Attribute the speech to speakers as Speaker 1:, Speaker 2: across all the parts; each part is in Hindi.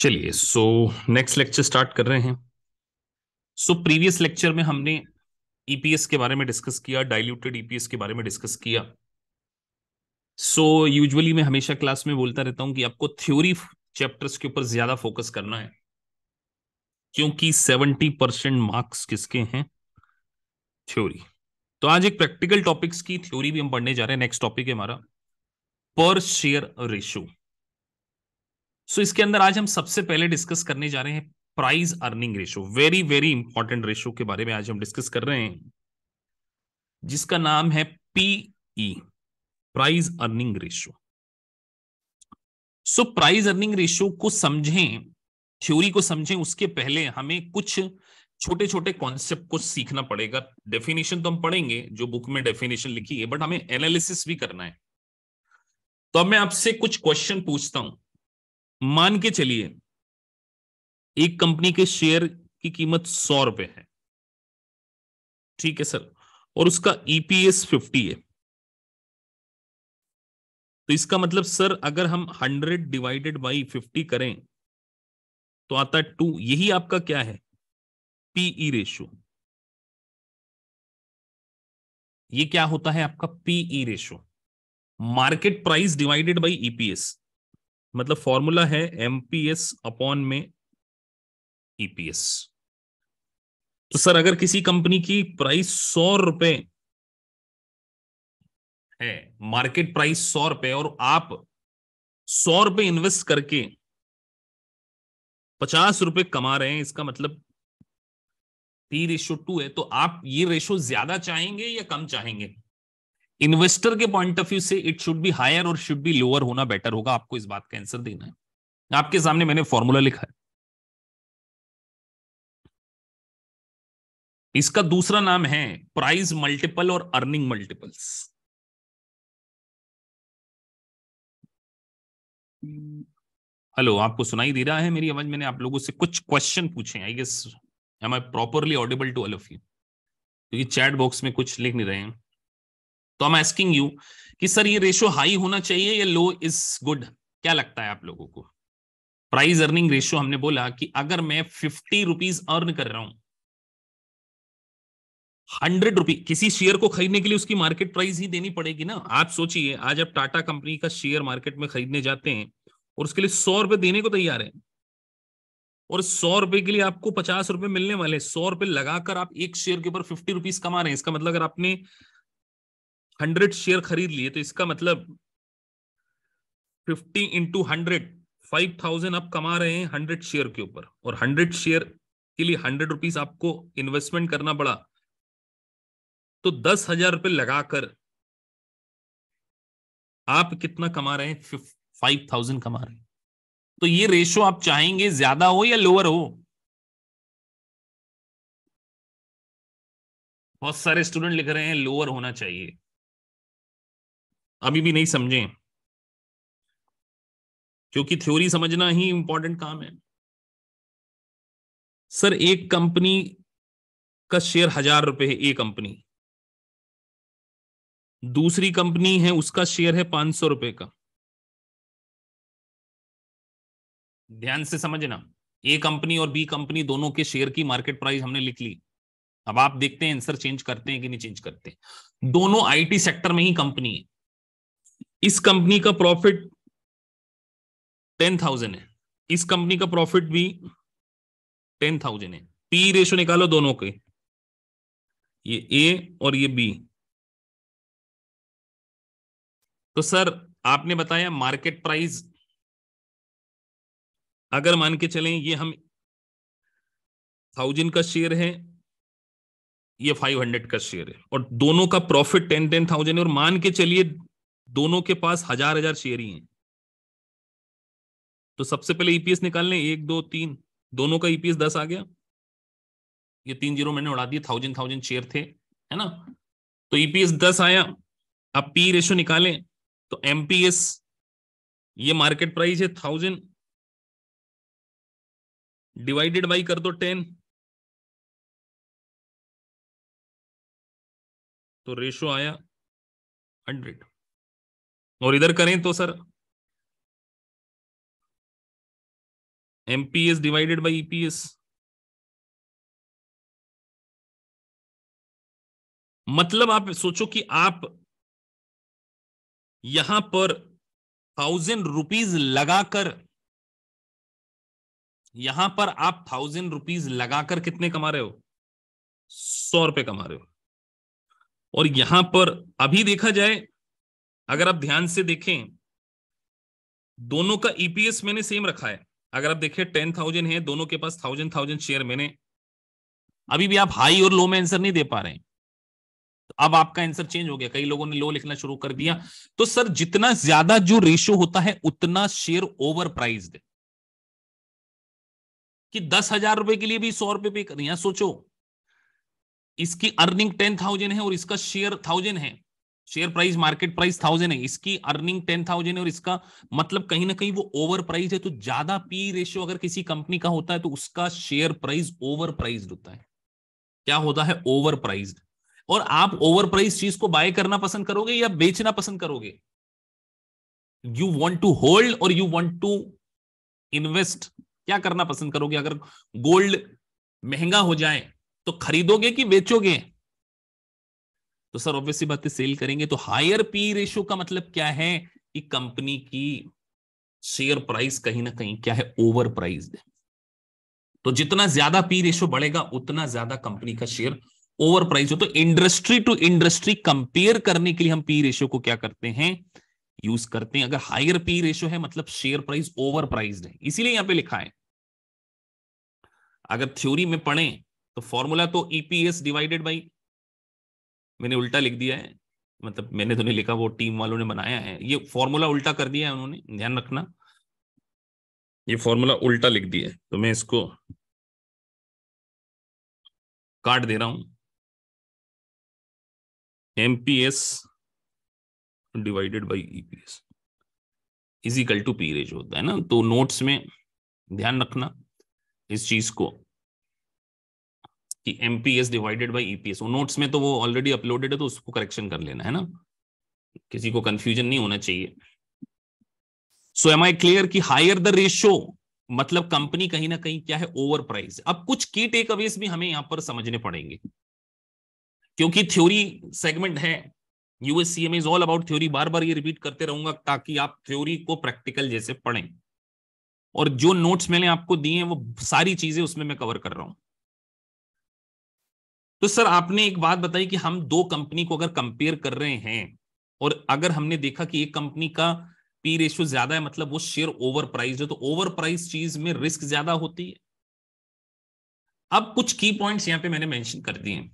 Speaker 1: चलिए सो नेक्स्ट लेक्चर स्टार्ट कर रहे हैं सो प्रीवियस लेक्चर में हमने ईपीएस e के बारे में डिस्कस किया डाइल्यूटेड ईपीएस e के बारे में डिस्कस किया सो so, यूजुअली मैं हमेशा क्लास में बोलता रहता हूं कि आपको थ्योरी चैप्टर्स के ऊपर ज्यादा फोकस करना है क्योंकि सेवेंटी परसेंट मार्क्स किसके हैं थ्योरी तो आज एक प्रैक्टिकल टॉपिक्स की थ्योरी भी हम पढ़ने जा रहे हैं नेक्स्ट टॉपिक है हमारा पर शेयर रेशो सो so, इसके अंदर आज हम सबसे पहले डिस्कस करने जा रहे हैं price earning ratio very very important ratio के बारे में आज हम डिस्कस कर रहे हैं जिसका नाम है PE price earning ratio so price earning ratio को समझें थ्योरी को समझें उसके पहले हमें कुछ छोटे छोटे कॉन्सेप्ट को सीखना पड़ेगा डेफिनेशन तो हम पढ़ेंगे जो बुक में डेफिनेशन लिखी है बट हमें एनालिसिस भी करना है तो अब मैं आपसे कुछ क्वेश्चन पूछता हूं मान के चलिए एक कंपनी के शेयर की कीमत सौ रुपए है ठीक है सर और उसका ईपीएस e फिफ्टी है तो इसका मतलब सर अगर हम हंड्रेड डिवाइडेड बाई फिफ्टी करें तो आता टू यही आपका क्या है पीई रेशो e
Speaker 2: ये क्या होता है आपका PE ratio
Speaker 1: market price divided by EPS मतलब फॉर्मूला है एमपीएस अपॉन में ईपीएस e तो सर अगर किसी कंपनी की प्राइस सौ रुपए है मार्केट प्राइस सौ रुपए और आप सौ रुपए इन्वेस्ट करके पचास रुपए कमा रहे हैं इसका मतलब पी रेशो टू है तो आप ये रेशो ज्यादा चाहेंगे या कम चाहेंगे इन्वेस्टर के पॉइंट ऑफ व्यू से इट शुड बी हायर और शुड बी लोअर होना बेटर होगा आपको इस बात का आंसर देना है आपके सामने मैंने फॉर्मूला लिखा है
Speaker 2: इसका दूसरा नाम है प्राइस मल्टीपल और अर्निंग मल्टीपल्स
Speaker 1: हेलो आपको सुनाई दे रहा है मेरी आवाज मैंने आप लोगों से कुछ क्वेश्चन पूछे I guess am I properly audible to all of you क्योंकि चैट बॉक्स में कुछ लिख नहीं रहे हैं तो आई एम एस्किंग यू कि सर ये रेशो हाई होना चाहिए या लो इज गुड क्या लगता है आप लोगों को प्राइस अर्निंग रेशियो हमने बोला कि अगर मैं फिफ्टी रुपीज अर्न कर रहा हूं हंड्रेड रुपी किसी शेयर को खरीदने के लिए उसकी मार्केट प्राइस ही देनी पड़ेगी ना आप सोचिए आज आप टाटा कंपनी का शेयर मार्केट में खरीदने जाते हैं और उसके लिए सौ रुपए देने को तैयार है और सौ रुपए के लिए आपको पचास रुपए मिलने वाले सौ रुपए लगाकर आप एक शेयर के ऊपर फिफ्टी रुपीज कमा रहे हैं इसका मतलब अगर आपने हंड्रेड शेयर खरीद लिए तो इसका मतलब fifty into hundred five thousand आप कमा रहे हैं हंड्रेड शेयर के ऊपर और हंड्रेड शेयर के लिए हंड्रेड रुपीज आपको इन्वेस्टमेंट करना पड़ा तो दस हजार रुपये लगाकर आप कितना कमा रहे हैं फाइव थाउजेंड कमा रहे हैं तो ये रेशो
Speaker 2: आप चाहेंगे ज्यादा हो या लोअर हो बहुत सारे स्टूडेंट लिख रहे हैं लोअर होना चाहिए अभी भी नहीं समझे क्योंकि थ्योरी समझना ही इंपॉर्टेंट काम है सर एक कंपनी का शेयर हजार रुपए है ए कंपनी दूसरी कंपनी है उसका
Speaker 1: शेयर है पांच सौ रुपए का ध्यान से समझना ए कंपनी और बी कंपनी दोनों के शेयर की मार्केट प्राइस हमने लिख ली अब आप देखते हैं आंसर चेंज करते हैं कि नहीं चेंज करते हैं दोनों आईटी सेक्टर में ही कंपनी है इस कंपनी का प्रॉफिट टेन थाउजेंड है इस कंपनी का प्रॉफिट भी टेन थाउजेंड है पी रेशो निकालो दोनों के
Speaker 2: ये ए और ये बी
Speaker 1: तो सर आपने बताया मार्केट प्राइस अगर मान के चलें ये हम थाउजेंड का शेयर है ये फाइव हंड्रेड का शेयर है और दोनों का प्रॉफिट टेन टेन थाउजेंड है और मान के चलिए दोनों के पास हजार हजार शेयर ही हैं तो सबसे पहले ईपीएस e निकाल लें एक दो तीन दोनों का ईपीएस e दस आ गया ये तीन जीरो मैंने उड़ा दिए थाउजेंड थाउजेंड शेयर थे है ना तो ईपीएस e दस आया अब पी रेशो निकालें तो एमपीएस ये मार्केट प्राइस है थाउजेंड
Speaker 2: डिवाइडेड बाई कर दो टेन तो रेशो आया हंड्रेड और इधर करें तो sir MPS divided by EPS मतलब आप सोचो कि आप
Speaker 1: यहां पर थाउजेंड रुपीज लगाकर यहां पर आप थाउजेंड रुपीज लगाकर कितने कमा रहे हो सौ रुपए कमा रहे हो और यहां पर अभी देखा जाए अगर आप ध्यान से देखें दोनों का ईपीएस e मैंने सेम रखा है अगर आप देखें टेन थाउजेंड है दोनों के पास थाउजेंड थाउजेंड शेयर मैंने अभी भी आप हाई और लो में आंसर नहीं दे पा रहे तो अब आपका आंसर चेंज हो गया कई लोगों ने लो लिखना शुरू कर दिया तो सर जितना ज्यादा जो रेशियो होता है उतना शेयर ओवर प्राइज कि दस हजार रुपए के लिए भी सौ रुपए पे कर सोचो इसकी अर्निंग टेन थाउजेंड है और इसका शेयर थाउजेंड है share price market price thousand है इसकी अर्निंग टेन थाउजेंड है और इसका मतलब कहीं ना कहीं वो ओवर प्राइज है तो ज्यादा पी रेशियो अगर किसी कंपनी का होता है तो उसका शेयर प्राइस ओवर प्राइज होता है क्या होता है ओवर प्राइज और आप ओवर प्राइज चीज को बाय करना पसंद करोगे या बेचना पसंद करोगे यू वॉन्ट टू होल्ड और यू वॉन्ट टू इन्वेस्ट क्या करना पसंद करोगे अगर गोल्ड महंगा हो जाए तो खरीदोगे कि बेचोगे तो सर ऑब्वियसली बात है सेल करेंगे तो हायर पी रेशियो का मतलब क्या है कि कंपनी की शेयर प्राइस कहीं ना कहीं क्या है ओवर प्राइज तो जितना ज्यादा पी रेशियो बढ़ेगा उतना ज्यादा कंपनी का शेयर ओवर प्राइज हो तो इंडस्ट्री टू इंडस्ट्री कंपेयर करने के लिए हम पी रेशियो को क्या करते हैं यूज करते हैं अगर हायर पी रेशियो है मतलब शेयर प्राइस ओवर प्राइज है इसीलिए यहां पे लिखा है अगर थ्योरी में पढ़े तो फॉर्मूला तो ईपीएस डिवाइडेड बाई मैंने उल्टा लिख दिया है मतलब मैंने तो नहीं लिखा वो टीम वालों ने बनाया है ये फॉर्मूला उल्टा कर दिया है उन्होंने ध्यान रखना ये फॉर्मूला
Speaker 2: उल्टा लिख दिया है तो मैं इसको काट दे रहा हूं MPS divided
Speaker 1: by EPS is equal to P रेज होता है ना तो नोट्स में ध्यान रखना इस चीज को कि MPS divided by EPS notes में तो वो ऑलरेडी अपलोडेड है तो उसको करेक्शन कर लेना है ना किसी को कंफ्यूजन नहीं होना चाहिए सो एम आई क्लियर कि हायर द रेशियो मतलब कंपनी कहीं ना कहीं क्या है ओवर प्राइस अब कुछ की टेक अवेज भी हमें यहां पर समझने पड़ेंगे क्योंकि थ्योरी सेगमेंट है USCM is all about theory बार बार ये रिपीट करते रहूंगा ताकि आप थ्योरी को प्रैक्टिकल जैसे पढ़ें और जो नोट्स मैंने आपको दिए हैं वो सारी चीजें उसमें मैं कवर कर रहा हूं तो सर आपने एक बात बताई कि हम दो कंपनी को अगर कंपेयर कर रहे हैं और अगर हमने देखा कि एक कंपनी का पी रेशियो ज्यादा है मतलब वो शेयर ओवर प्राइस है तो ओवर प्राइस चीज में रिस्क ज्यादा होती है अब कुछ की पॉइंट्स यहां पे मैंने मेंशन कर दिए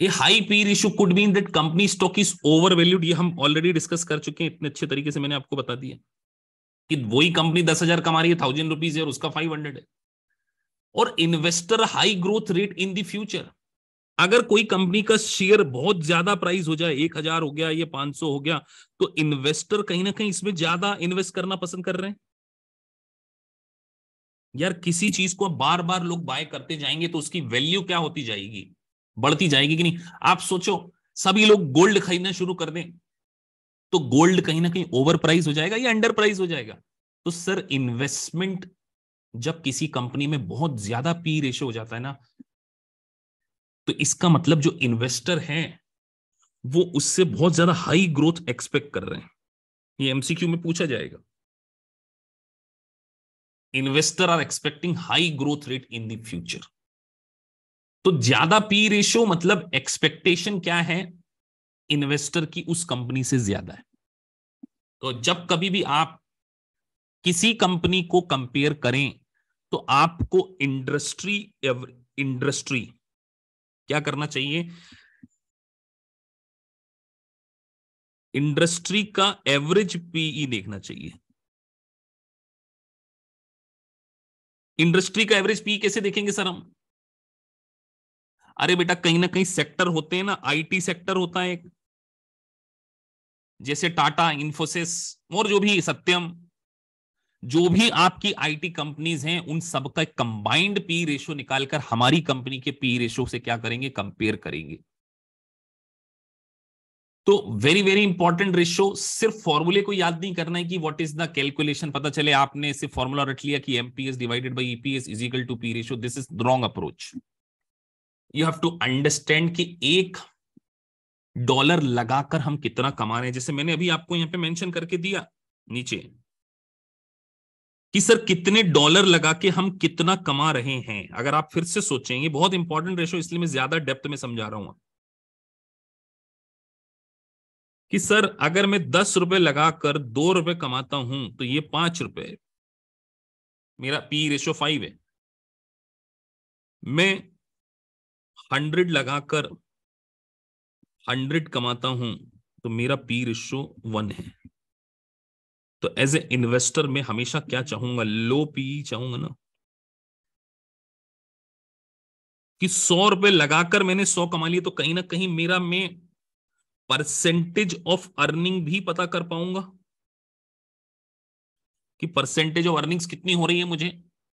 Speaker 1: a high P ratio could mean that company stock is over valued ये हम ऑलरेडी डिस्कस कर चुके हैं इतने अच्छे तरीके से मैंने आपको बता दिया कि वही कंपनी दस हजार कमा रही है थाउजेंड रुपीज है और उसका फाइव हंड्रेड है और investor high growth rate in the future अगर कोई कंपनी का शेयर बहुत ज्यादा प्राइस हो जाए एक हजार हो गया ये पांच सौ हो गया तो इन्वेस्टर कहीं ना कहीं इसमें ज्यादा इन्वेस्ट करना पसंद कर रहे हैं यार किसी चीज को बार बार लोग बाय करते जाएंगे तो उसकी वैल्यू क्या होती जाएगी बढ़ती जाएगी कि नहीं आप सोचो सभी लोग गोल्ड खरीदना शुरू कर दें तो गोल्ड कहीं ना कहीं ओवर प्राइस हो जाएगा या अंडर प्राइस हो जाएगा तो सर इन्वेस्टमेंट जब किसी कंपनी में बहुत ज्यादा पी रेशो हो जाता है ना तो इसका मतलब जो इन्वेस्टर हैं वो उससे बहुत ज्यादा हाई ग्रोथ एक्सपेक्ट कर रहे हैं ये एमसीक्यू में पूछा जाएगा investor are expecting high growth rate in the future तो ज्यादा पी रेशो मतलब एक्सपेक्टेशन क्या है इन्वेस्टर की उस कंपनी से ज्यादा है तो जब कभी भी आप किसी कंपनी को कंपेयर करें तो आपको इंडस्ट्री इंडस्ट्री क्या करना चाहिए
Speaker 2: इंडस्ट्री का एवरेज पीई देखना चाहिए इंडस्ट्री का एवरेज पी कैसे देखेंगे सर हम
Speaker 1: अरे बेटा कहीं ना कहीं सेक्टर होते हैं ना आईटी सेक्टर होता है एक जैसे टाटा इन्फोसिस और जो भी सत्यम जो भी आपकी आईटी कंपनीज हैं उन सबका कंबाइंड पी रेशो निकालकर हमारी कंपनी के पी रेशो e से क्या करेंगे कंपेयर करेंगे तो वेरी वेरी इंपॉर्टेंट रेशो सिर्फ फॉर्मूले को याद नहीं करना है कि व्हाट इज द कैलकुलेशन पता चले आपने सिर्फ फॉर्मूला रख लिया कि MPS divided by EPS is equal to P ratio this is wrong approach you have to understand कि एक डॉलर लगाकर हम कितना कमा रहे हैं जैसे मैंने अभी आपको यहां पे मेंशन करके दिया नीचे कि सर कितने डॉलर लगा के हम कितना कमा रहे हैं अगर आप फिर से सोचेंगे बहुत इंपॉर्टेंट रेशो इसलिए मैं ज्यादा डेप्थ में समझा रहा हूं कि सर अगर मैं दस रुपए लगाकर दो रुपए कमाता हूं तो ये पांच रुपए मेरा पी रेशो फाइव है मैं हंड्रेड लगाकर हंड्रेड कमाता हूं तो मेरा पी रेशो वन है तो एज ए इन्वेस्टर में हमेशा क्या चाहूंगा लो पी चाहूंगा ना कि सौ रुपए लगाकर मैंने सौ कमा लिए तो कहीं ना कहीं मेरा मैं परसेंटेज ऑफ अर्निंग भी पता कर पाऊंगा कि परसेंटेज ऑफ अर्निंग्स कितनी हो रही है मुझे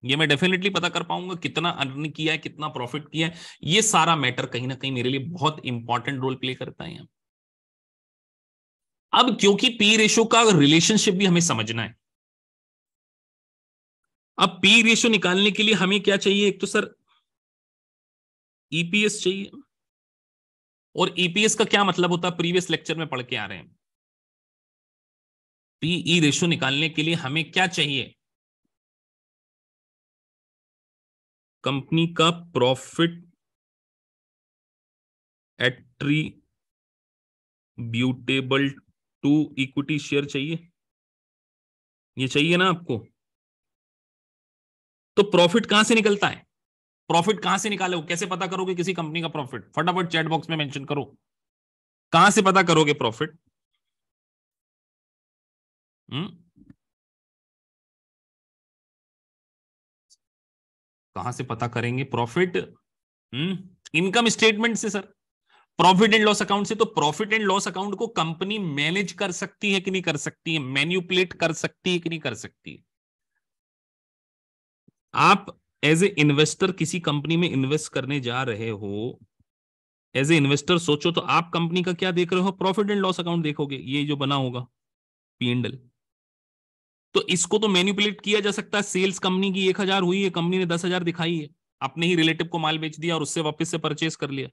Speaker 1: ये मैं डेफिनेटली पता कर पाऊंगा कितना अर्न किया है कितना प्रॉफिट किया है ये सारा मैटर कहीं ना कहीं मेरे लिए बहुत इंपॉर्टेंट रोल प्ले करता है यहाँ अब क्योंकि पी रेशो का रिलेशनशिप भी हमें समझना है अब पी रेशो निकालने के लिए हमें क्या चाहिए एक तो सर ईपीएस e चाहिए और ईपीएस e का क्या मतलब होता है प्रीवियस लेक्चर में पढ़ के आ रहे हैं पीई रेशो e निकालने के लिए हमें क्या
Speaker 2: चाहिए कंपनी का profit 
Speaker 1: attributable to equity share चाहिए ये चाहिए ना आपको तो प्रॉफिट कहां से निकलता है प्रॉफिट कहां से निकाले हो कैसे पता करोगे किसी कंपनी का प्रॉफिट फटाफट चैट बॉक्स में मेंशन करो कहां से पता करोगे
Speaker 2: प्रॉफिट हम्म?
Speaker 1: कहां से पता करेंगे प्रॉफिट हम्म? इनकम स्टेटमेंट से sir profit and loss account से तो प्रॉफिट एंड लॉस अकाउंट को कंपनी मैनेज कर सकती है कि नहीं कर सकती है मैन्युपुलेट कर सकती है कि नहीं कर सकती है आप एज ए इन्वेस्टर किसी कंपनी में इन्वेस्ट करने जा रहे हो एज ए इन्वेस्टर सोचो तो आप कंपनी का क्या देख रहे हो प्रॉफिट एंड लॉस अकाउंट देखोगे ये जो बना होगा पीएनडल तो इसको तो मैन्युपुलेट किया जा सकता है सेल्स कंपनी की एक हजार हुई है कंपनी ने दस हजार दिखाई है अपने ही रिलेटिव को माल बेच दिया और उससे वापस से परचेस कर लिया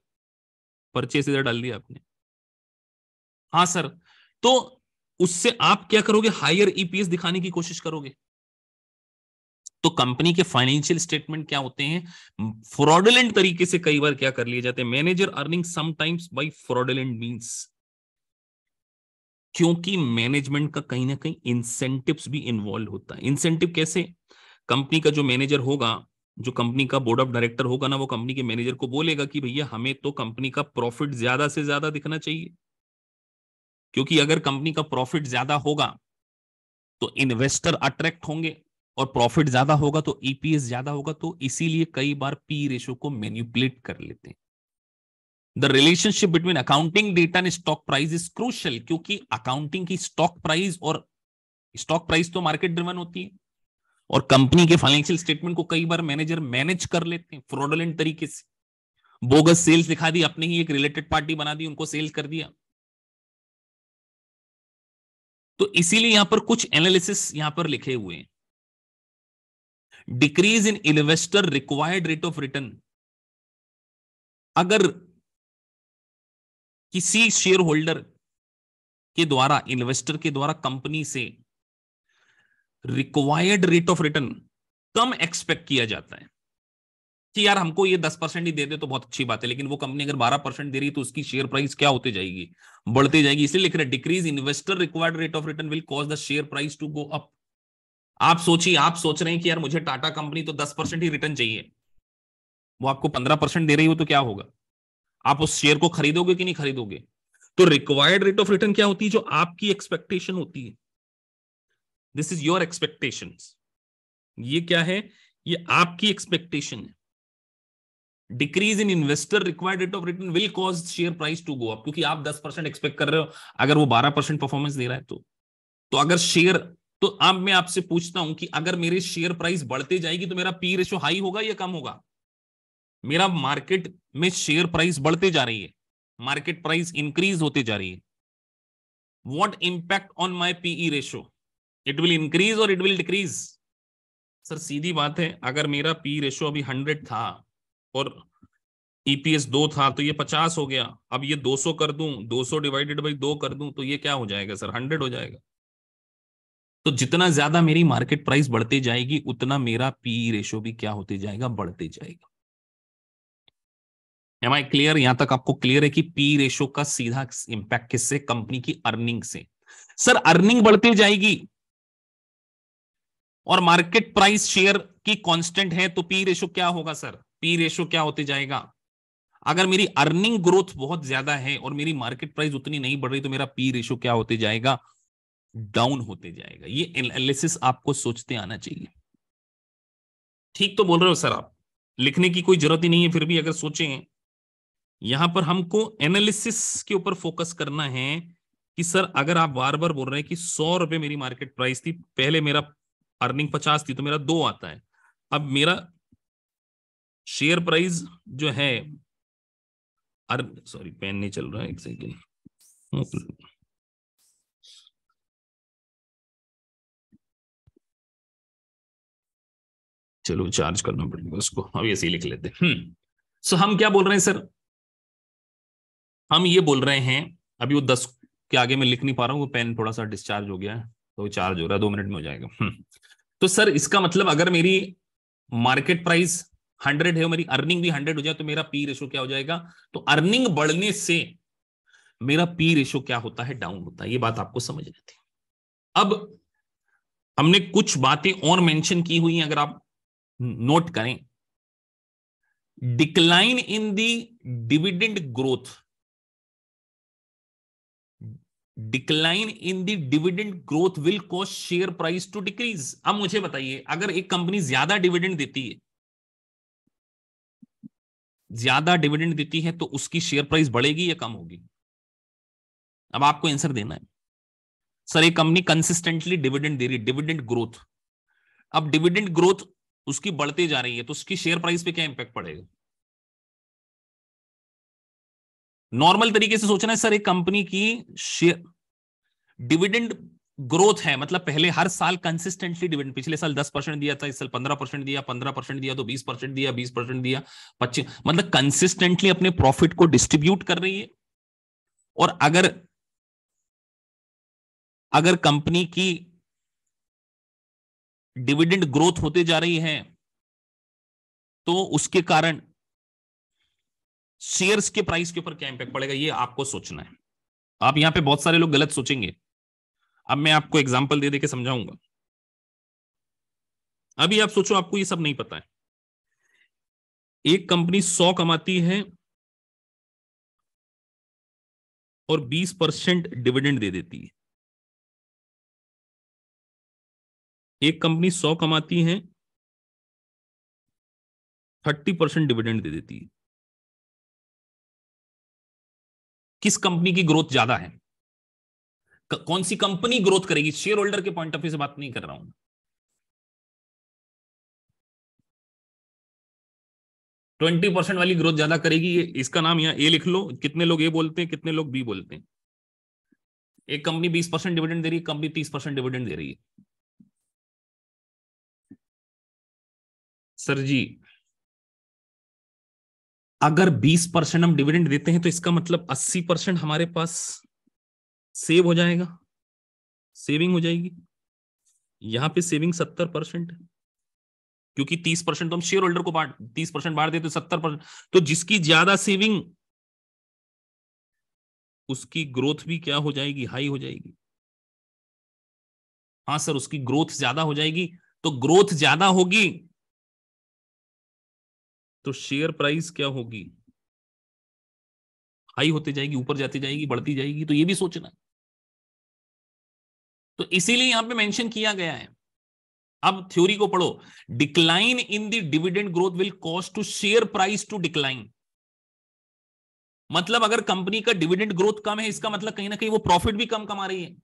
Speaker 1: परचेस इधर डाल दिया आपने हाँ सर तो उससे आप क्या करोगे हायर ईपीएस e दिखाने की कोशिश करोगे तो कंपनी के फाइनेंशियल स्टेटमेंट क्या होते हैं फ्रॉडलेंट तरीके से कई बार क्या कर लिए जाते हैं manager earning sometimes by fraudulent means क्योंकि मैनेजमेंट का कहीं ना कहीं इंसेंटिव्स भी इन्वॉल्व होता है इंसेंटिव कैसे कंपनी का जो मैनेजर होगा जो कंपनी का बोर्ड ऑफ डायरेक्टर होगा ना वो कंपनी के मैनेजर को बोलेगा कि भैया हमें तो कंपनी का प्रॉफिट ज्यादा से ज्यादा दिखना चाहिए क्योंकि अगर कंपनी का प्रॉफिट ज्यादा होगा तो इन्वेस्टर अट्रैक्ट होंगे और प्रॉफिट ज्यादा होगा तो ईपीएस e ज्यादा होगा तो इसीलिए कई बार पी रेशो को मैन्युपुलेट कर लेते हैं the relationship between accounting data and stock price is crucial क्योंकि अकाउंटिंग की स्टॉक प्राइस और स्टॉक प्राइस तो मार्केट ड्रिवन होती है और कंपनी के फाइनेंशियल स्टेटमेंट को कई बार मैनेजर मैनेज कर लेते हैं फ्रॉडलेंट तरीके से बोगस सेल्स दिखा दी अपने ही एक रिलेटेड पार्टी बना दी उनको सेल्स कर दिया तो इसीलिए यहां पर कुछ एनालिसिस यहां पर लिखे हुए हैं
Speaker 2: decrease in investor required rate of return अगर किसी शेयर होल्डर
Speaker 1: के द्वारा इन्वेस्टर के द्वारा कंपनी से रिक्वायर्ड रेट ऑफ रिटर्न कम एक्सपेक्ट किया जाता है कि यार हमको ये दस परसेंट ही दे दे तो बहुत अच्छी बात है लेकिन वो कंपनी अगर बारह परसेंट दे रही है तो उसकी शेयर प्राइस क्या होती जाएगी बढ़ती जाएगी इसलिए लिख रहे decrease investor required rate of return will cause the share price to go up आप सोचिए आप सोच रहे हैं कि यार मुझे टाटा कंपनी तो दस परसेंट ही रिटर्न चाहिए वो आपको पंद्रह परसेंट दे रही हो तो क्या होगा आप उस शेयर को खरीदोगे कि नहीं खरीदोगे तो रिक्वायर्ड रेट ऑफ रिटर्न क्या होती है जो आपकी एक्सपेक्टेशन होती है दिस इज योर एक्सपेक्टेशन ये क्या है ये आपकी एक्सपेक्टेशन है decrease in investor required rate of return will cause share price to go up क्योंकि आप 10 परसेंट एक्सपेक्ट कर रहे हो अगर वो 12 परसेंट परफॉर्मेंस दे रहा है तो तो अगर शेयर तो अब मैं आपसे पूछता हूं कि अगर मेरे शेयर प्राइस बढ़ते जाएगी तो मेरा पी रेशो हाई होगा या कम होगा मेरा मार्केट में शेयर प्राइस बढ़ते जा रही है मार्केट प्राइस इंक्रीज होते जा रही है what impact on my PE ratio it will increase और इट विल डिक्रीज सर सीधी बात है अगर मेरा पी रेशो अभी हंड्रेड था और ईपीएस e दो था तो ये पचास हो गया अब ये दो सौ कर दू दो सौ डिवाइडेड बाई दो कर दू तो ये क्या हो जाएगा सर हंड्रेड हो जाएगा तो जितना ज्यादा मेरी मार्केट प्राइस बढ़ती जाएगी उतना मेरा पी रेशो भी क्या होते जाएगा बढ़ते जाएगा एम आई क्लियर यहां तक आपको क्लियर है कि पी रेशो का सीधा इंपैक्ट किससे कंपनी की अर्निंग से सर अर्निंग बढ़ती जाएगी और मार्केट प्राइस शेयर की कांस्टेंट है तो पी रेशो क्या होगा सर पी रेशो क्या होते जाएगा अगर मेरी अर्निंग ग्रोथ बहुत ज्यादा है और मेरी मार्केट प्राइस उतनी नहीं बढ़ रही तो मेरा पी रेशो क्या होते जाएगा डाउन होते जाएगा ये एनालिसिस आपको सोचते आना चाहिए ठीक तो बोल रहे हो सर आप लिखने की कोई जरूरत ही नहीं है फिर भी अगर सोचें यहां पर हमको एनालिसिस के ऊपर फोकस करना है कि सर अगर आप बार बार बोल रहे हैं कि सौ रुपए मेरी मार्केट प्राइस थी पहले मेरा अर्निंग पचास थी तो मेरा दो आता है अब मेरा शेयर प्राइस जो है सॉरी पेन नहीं चल रहा है एक सेकेंड
Speaker 2: चलो चार्ज करना पड़ेगा उसको अब ऐसे ही लिख लेते हैं
Speaker 1: सो हम्म। हम क्या बोल रहे हैं सर हम ये बोल रहे हैं अभी वो दस के आगे मैं लिख नहीं पा रहा हूँ वो पेन थोड़ा सा डिस्चार्ज हो गया है तो चार्ज हो रहा है दो मिनट में हो जाएगा हम्म। तो सर इसका मतलब अगर मेरी मार्केट प्राइस हंड्रेड है मेरी अर्निंग भी हंड्रेड हो जाए तो मेरा पी रेशो क्या हो जाएगा तो अर्निंग बढ़ने से मेरा पी रेशो क्या होता है डाउन होता है ये बात आपको समझ रही थी अब हमने कुछ बातें और मेंशन की हुई हैं अगर आप नोट करें decline in the dividend growth decline in the dividend growth will cause share price to decrease अब मुझे बताइए अगर एक कंपनी ज्यादा डिविडेंड देती है ज्यादा डिविडेंड देती है तो उसकी शेयर प्राइस बढ़ेगी या कम होगी अब आपको आंसर देना है सर एक कंपनी कंसिस्टेंटली डिविडेंड दे रही है डिविडेंड ग्रोथ अब डिविडेंड ग्रोथ उसकी बढ़ते जा रही है तो उसकी शेयर प्राइस पे क्या इंपैक्ट पड़ेगा नॉर्मल तरीके से सोचना है सर एक कंपनी की शेयर डिविडेंड ग्रोथ है मतलब पहले हर साल कंसिस्टेंटली डिविडेंड पिछले साल दस परसेंट दिया था इस साल पंद्रह परसेंट दिया पंद्रह परसेंट दिया तो बीस परसेंट दिया बीस परसेंट दिया पच्चीस मतलब कंसिस्टेंटली अपने प्रॉफिट को डिस्ट्रीब्यूट कर रही है और अगर
Speaker 2: अगर कंपनी की
Speaker 1: डिविडेंड ग्रोथ होते जा रही है तो उसके कारण शेयर्स के प्राइस के ऊपर क्या इंपैक्ट पड़ेगा ये आपको सोचना है आप यहां पे बहुत सारे लोग गलत सोचेंगे अब मैं आपको एग्जाम्पल दे दे के समझाऊंगा अभी आप सोचो आपको ये सब नहीं पता है एक कंपनी सौ
Speaker 2: कमाती है और बीस परसेंट डिविडेंड दे देती है एक कंपनी सौ कमाती है थर्टी परसेंट डिविडेंड दे देती है किस कंपनी की ग्रोथ ज्यादा है कौन सी कंपनी ग्रोथ करेगी शेयर होल्डर के पॉइंट ऑफ व्यू से बात नहीं कर रहा हूं ट्वेंटी परसेंट वाली
Speaker 1: ग्रोथ ज्यादा करेगी ये इसका नाम यहाँ ए लिख लो कितने लोग ए बोलते हैं कितने लोग बी बोलते हैं एक कंपनी बीस परसेंट डिविडेंड दे रही है कंपनी तीस परसेंट डिविडेंड दे रही है सर जी अगर 20 परसेंट हम डिविडेंड देते हैं तो इसका मतलब 80 परसेंट हमारे पास सेव हो जाएगा सेविंग हो जाएगी यहां पे सेविंग 70 परसेंट क्योंकि 30 परसेंट तो हम शेयर होल्डर को बांट 30 परसेंट बांट देते सत्तर परसेंट तो जिसकी ज्यादा सेविंग उसकी ग्रोथ भी क्या हो जाएगी हाई हो जाएगी हाँ सर उसकी ग्रोथ ज्यादा हो जाएगी तो ग्रोथ ज्यादा होगी तो शेयर प्राइस क्या होगी हाई होती जाएगी ऊपर जाती जाएगी बढ़ती जाएगी तो ये भी सोचना तो इसीलिए यहां पे मेंशन किया गया है अब थ्योरी को पढ़ो decline in the dividend growth will cause to share price to decline मतलब अगर कंपनी का डिविडेंड ग्रोथ कम है इसका मतलब कहीं ना कहीं वो प्रॉफिट भी कम कमा रही है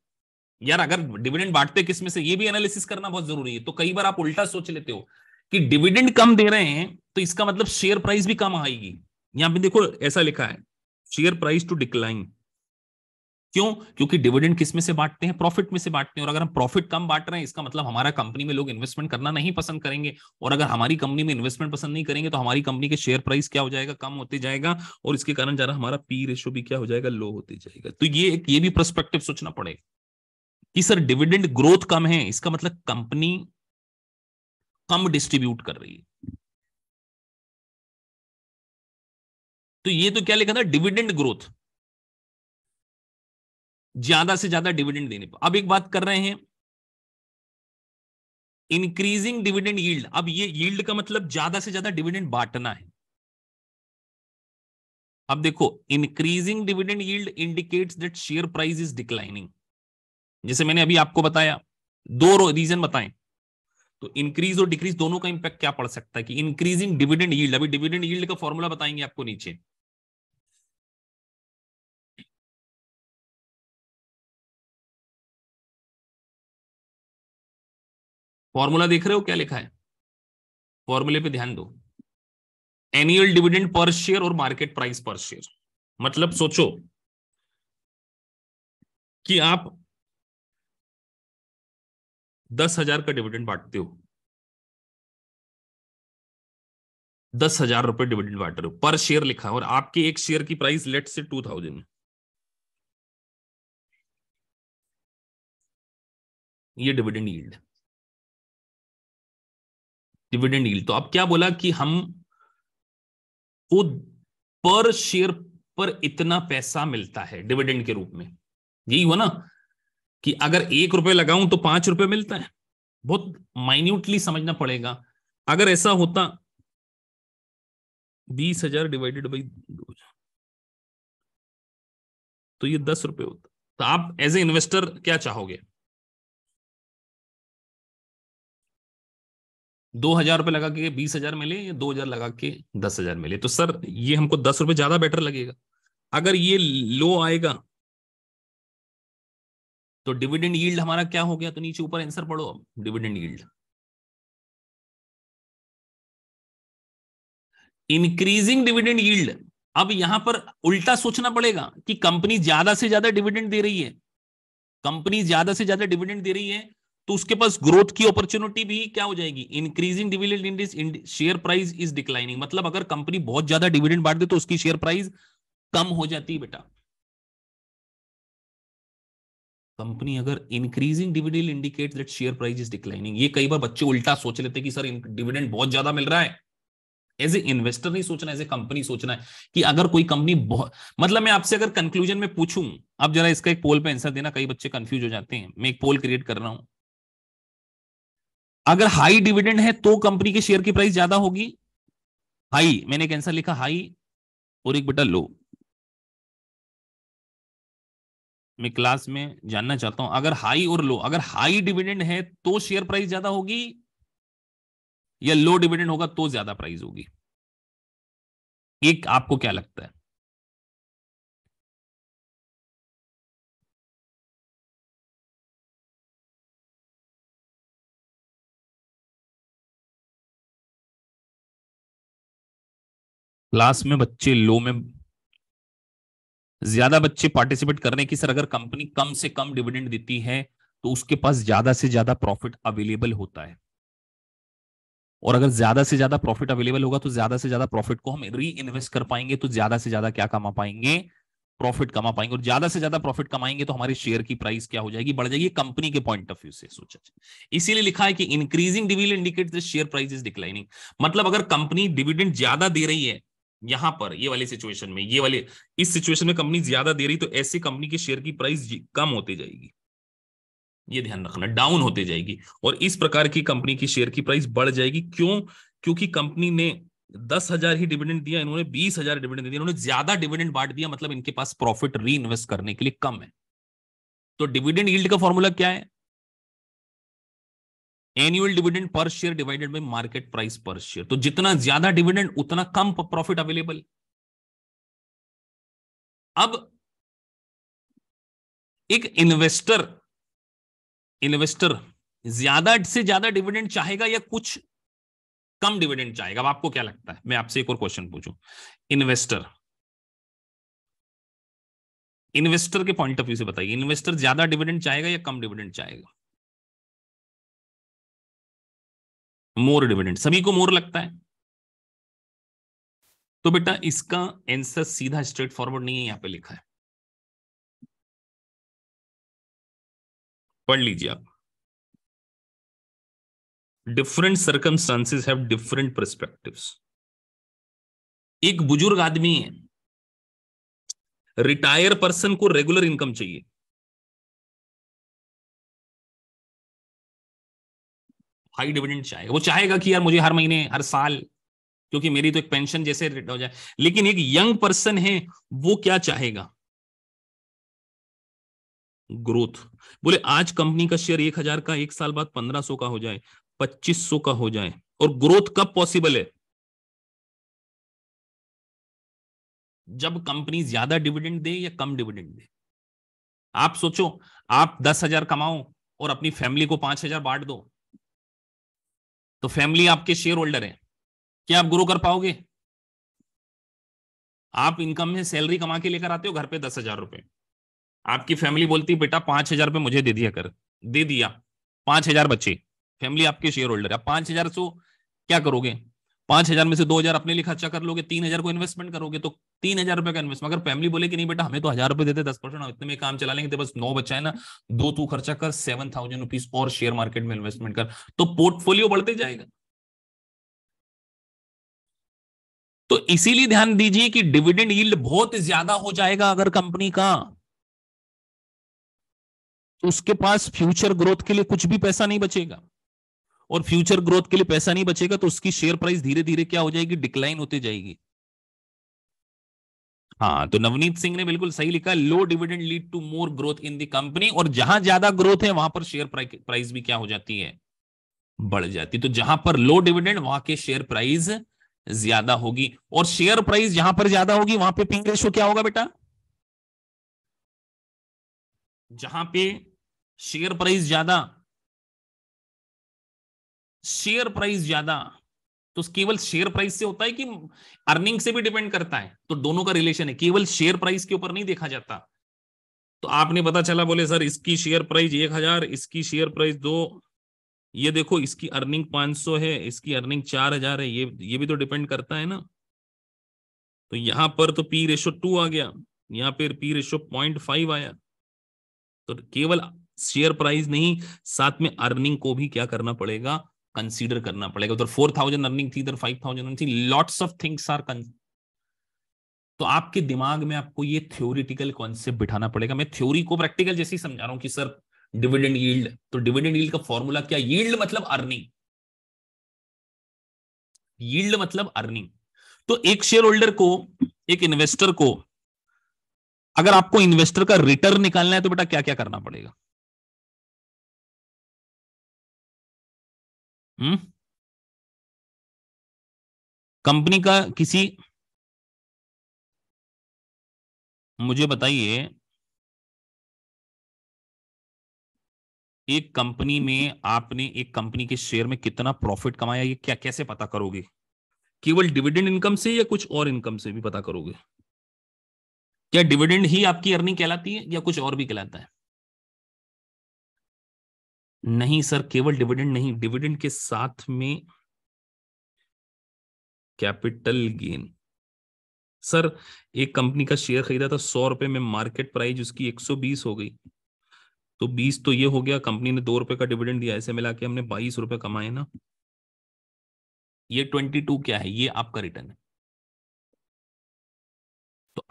Speaker 1: यार अगर डिविडेंड बांटते किसमें से ये भी एनालिसिस करना बहुत जरूरी है तो कई बार आप उल्टा सोच लेते हो कि डिविडेंड कम दे रहे हैं तो इसका मतलब शेयर प्राइस भी कम आएगी यहां पे देखो ऐसा लिखा है शेयर प्राइस टू डिक्लाइन क्यों क्योंकि डिविडेंड किस में से बांटते हैं प्रॉफिट में से बांटते हैं और अगर हम प्रॉफिट कम बांट रहे हैं इसका मतलब हमारा कंपनी में लोग इन्वेस्टमेंट करना नहीं पसंद करेंगे और अगर हमारी कंपनी में इन्वेस्टमेंट पसंद नहीं करेंगे तो हमारी कंपनी के शेयर प्राइस क्या हो जाएगा कम होते जाएगा और इसके कारण जरा हमारा पी रेशो भी क्या हो जाएगा लो होते जाएगा तो ये एक ये भी परस्पेक्टिव सोचना पड़ेगा कि सर डिविडेंड ग्रोथ कम है इसका मतलब कंपनी
Speaker 2: कम डिस्ट्रीब्यूट कर रही है तो ये तो क्या लिखा था डिविडेंड ग्रोथ
Speaker 1: ज्यादा से ज्यादा डिविडेंड देने पर अब एक बात कर रहे हैं इंक्रीजिंग डिविडेंड यील्ड अब ये यील्ड का मतलब ज्यादा से ज्यादा डिविडेंड बांटना है अब देखो increasing dividend yield indicates that share price is declining जैसे मैंने अभी आपको बताया दो रीजन बताएं तो इंक्रीज और डिक्रीज दोनों का इंपैक्ट क्या पड़ सकता है कि इंक्रीजिंग डिविडेंड यील्ड अभी डिविडेंड यील्ड का फॉर्मूला बताएंगे आपको नीचे फॉर्मूला देख रहे हो क्या लिखा है फॉर्मूले पे ध्यान दो एनुअल डिविडेंड पर शेयर और मार्केट प्राइस पर शेयर मतलब सोचो
Speaker 2: कि आप दस हजार का डिविडेंड बांटते हो दस हजार रुपए डिविडेंड बांट रहे हो पर शेयर लिखा और आपके एक शेयर की price let say two thousand ये डिविडेंड यील्ड
Speaker 1: डिविडेंड यील्ड तो आप क्या बोला कि हम वो पर शेयर पर इतना पैसा मिलता है डिविडेंड के रूप में यही हुआ ना कि अगर एक रुपए लगाऊं तो पांच रुपए मिलता है बहुत माइन्यूटली समझना पड़ेगा अगर ऐसा होता बीस हजार
Speaker 2: डिवाइडेड बाई दो तो ये दस रुपए होता तो
Speaker 1: आप एज ए इन्वेस्टर क्या चाहोगे दो हजार रुपये लगा के बीस हजार मिले या दो हजार लगा के दस हजार मिले तो सर ये हमको दस रुपये ज्यादा बेटर लगेगा अगर ये लो आएगा तो डिविडेंड यील्ड हमारा क्या हो गया तो नीचे ऊपर आंसर पढ़ो dividend yield
Speaker 2: increasing dividend
Speaker 1: yield अब यहां पर उल्टा सोचना पड़ेगा कि कंपनी ज्यादा से ज्यादा डिविडेंड दे रही है कंपनी ज्यादा से ज्यादा डिविडेंड दे रही है तो उसके पास ग्रोथ की अपॉर्चुनिटी भी क्या हो जाएगी increasing dividend indicates share price is declining मतलब अगर कंपनी बहुत ज्यादा डिविडेंड बांट दे तो उसकी शेयर प्राइस कम हो जाती है बेटा कंपनी अगर increasing dividend indicate that share price is declining ये कई बार बच्चे उल्टा सोच लेते हैं कि सर डिविडेंड बहुत ज्यादा मिल रहा है एज ए इन्वेस्टर नहीं सोचना एज ए कंपनी सोचना है कि अगर कोई कंपनी बहुत मतलब मैं आपसे अगर कंक्लूजन में पूछूं आप जरा इसका एक पोल पे आंसर देना कई बच्चे कंफ्यूज हो जाते हैं मैं एक पोल क्रिएट कर रहा हूं अगर हाई डिविडेंड है तो कंपनी के शेयर की प्राइस ज्यादा होगी हाई मैंने एक आंसर लिखा हाई और एक बेटा लो मैं क्लास में जानना चाहता हूं अगर हाई और लो अगर हाई डिविडेंड है तो शेयर प्राइस ज्यादा होगी या लो डिविडेंड होगा तो ज्यादा प्राइस होगी
Speaker 2: एक आपको क्या लगता है क्लास में
Speaker 1: बच्चे लो में ज्यादा बच्चे पार्टिसिपेट कर रहे हैं कि सर अगर कंपनी कम से कम डिविडेंड देती है तो उसके पास ज्यादा से ज्यादा प्रॉफिट अवेलेबल होता है और अगर ज्यादा से ज्यादा प्रॉफिट अवेलेबल होगा तो ज्यादा से ज्यादा प्रॉफिट को हम री इन्वेस्ट कर पाएंगे तो ज्यादा से ज्यादा क्या कमा पाएंगे प्रॉफिट कमा पाएंगे और ज्यादा से ज्यादा प्रॉफिट कमाएंगे तो हमारे शेयर की प्राइस क्या हो जाएगी बढ़ जाएगी कंपनी के पॉइंट ऑफ व्यू से सोचा इसीलिए लिखा है कि increasing dividend indicate the share price is declining मतलब अगर कंपनी डिविडेंड ज्यादा दे रही है यहां पर ये वाली सिचुएशन में ये वाले इस सिचुएशन में कंपनी ज्यादा दे रही तो ऐसे कंपनी के शेयर की प्राइस कम होती जाएगी ये ध्यान रखना डाउन होते जाएगी और इस प्रकार की कंपनी की शेयर की प्राइस बढ़ जाएगी क्यों क्योंकि कंपनी ने दस हजार ही डिविडेंड दिया इन्होंने बीस हजार डिविडेंड दिया इन्होंने ज्यादा डिविडेंड बांट दिया मतलब इनके पास प्रॉफिट री इन्वेस्ट करने के लिए कम है तो डिविडेंड यील्ड का फॉर्मूला क्या है annual dividend per share divided by market price per share तो जितना ज्यादा डिविडेंड उतना कम प्रॉफिट अवेलेबल अब एक इन्वेस्टर इन्वेस्टर ज्यादा से ज्यादा डिविडेंड चाहेगा या कुछ कम डिविडेंड चाहेगा अब आपको क्या लगता है मैं आपसे एक और क्वेश्चन पूछूं इन्वेस्टर इन्वेस्टर के पॉइंट ऑफ व्यू से बताइए
Speaker 2: इन्वेस्टर ज्यादा डिविडेंड चाहेगा या कम डिविडेंड चाहेगा मोर डिविडेंड सभी को मोर लगता है तो बेटा इसका आंसर सीधा स्ट्रेट फॉरवर्ड नहीं है यहां पे लिखा है पढ़ लीजिए आप
Speaker 1: different circumstances have different perspectives एक बुजुर्ग आदमी है रिटायर पर्सन को रेगुलर इनकम चाहिए हाई डिविडेंड चाहेगा वो चाहेगा कि यार मुझे हर महीने हर साल क्योंकि मेरी तो एक पेंशन जैसे रिटर्न हो जाए लेकिन एक यंग पर्सन है वो क्या चाहेगा ग्रोथ बोले आज कंपनी का शेयर एक हजार का एक साल बाद पंद्रह सौ का हो जाए पच्चीस सौ का हो जाए और ग्रोथ कब पॉसिबल है जब कंपनी ज्यादा डिविडेंड दे या कम डिविडेंड दे आप सोचो आप दस हजार कमाओ और अपनी फैमिली को पांच हजार बांट दो तो फैमिली आपके शेयर होल्डर है क्या आप ग्रो कर पाओगे आप इनकम में सैलरी कमा के लेकर आते हो घर पे दस हजार रुपए आपकी फैमिली बोलती बेटा पांच हजार रुपए मुझे दे दिया कर दे दिया पांच हजार बच्चे फैमिली आपके शेयर होल्डर है पांच हजार सो क्या करोगे पांच हजार में से दो हजार अपने लिए खर्चा कर लोगे तीन हजार को इन्वेस्टमेंट करोगे तो तीन हजार रुपए का इन्वेस्टमेंट अगर फैमिली बोले कि नहीं बेटा हमें तो हजार रुपए देते दस परसेंट इतने में काम चला लेंगे तो बस नौ बच्चा है ना दो तू खर्चा कर सेवन थाउजेंड रुपीज और शेयर मार्केट में इन्वेस्टमेंट कर तो पोर्टफोलियो बढ़ते जाएगा तो इसीलिए ध्यान दीजिए कि डिविडेंड यील्ड बहुत ज्यादा हो जाएगा अगर कंपनी का तो उसके पास फ्यूचर ग्रोथ के लिए कुछ भी पैसा नहीं बचेगा और फ्यूचर ग्रोथ के लिए पैसा नहीं बचेगा तो उसकी शेयर प्राइस धीरे धीरे क्या हो जाएगी डिक्लाइन होते जाएगी हाँ तो नवनीत सिंह ने बिल्कुल सही लिखा low dividend lead to more growth in the company और जहां ज्यादा ग्रोथ है वहां पर शेयर प्राइस भी क्या हो जाती है बढ़ जाती तो जहां पर लो डिविडेंड वहां के शेयर प्राइस ज्यादा होगी और शेयर प्राइस जहां पर ज्यादा होगी वहां पे पिंग रेशो क्या होगा बेटा जहां पे शेयर प्राइस ज्यादा शेयर प्राइस ज्यादा तो केवल शेयर प्राइस से होता है कि अर्निंग से भी डिपेंड करता है तो दोनों का रिलेशन है केवल शेयर प्राइस के ऊपर नहीं देखा जाता तो आपने पता चला बोले सर इसकी शेयर प्राइस एक हजार इसकी शेयर प्राइस दो ये देखो इसकी अर्निंग पांच सौ है इसकी अर्निंग चार हजार है ये ये भी तो डिपेंड करता है ना तो यहां पर तो पी रेशो टू आ गया यहां पर पी रेशो पॉइंट फाइव आया तो केवल शेयर प्राइस नहीं साथ में अर्निंग को भी क्या करना पड़ेगा कंसीडर करना पड़ेगा उधर फोर थाउजेंड अर्निंग थी इधर फाइव थाउजेंड अर्निंग थी लॉट्स ऑफ थिंग्स आर तो आपके दिमाग में आपको ये थ्योरिटिकल कॉन्सेप्ट बिठाना पड़ेगा मैं थ्योरी को प्रैक्टिकल जैसे ही समझा रहा हूं कि सर डिविडेंड यील्ड तो डिविडेंड यील्ड का फॉर्मूला क्या यील्ड मतलब अर्निंग यील्ड मतलब अर्निंग तो एक शेयर होल्डर को एक इन्वेस्टर को अगर आपको इन्वेस्टर का रिटर्न निकालना है तो बेटा क्या क्या
Speaker 2: करना पड़ेगा हम्म? कंपनी का किसी मुझे बताइए
Speaker 1: एक कंपनी में आपने एक कंपनी के शेयर में कितना प्रॉफिट कमाया ये क्या कैसे पता करोगे केवल डिविडेंड इनकम से या कुछ और इनकम से भी पता करोगे क्या डिविडेंड ही आपकी अर्निंग कहलाती है या कुछ और भी कहलाता है नहीं सर केवल डिविडेंड नहीं डिविडेंड के साथ में कैपिटल गेन सर एक कंपनी का शेयर खरीदा था सौ रुपए में मार्केट प्राइस उसकी एक सौ बीस हो गई तो बीस तो ये हो गया कंपनी ने दो रुपए का डिविडेंड दिया ऐसे मिला के हमने बाईस रुपए कमाए ना ये ट्वेंटी टू क्या है ये आपका रिटर्न है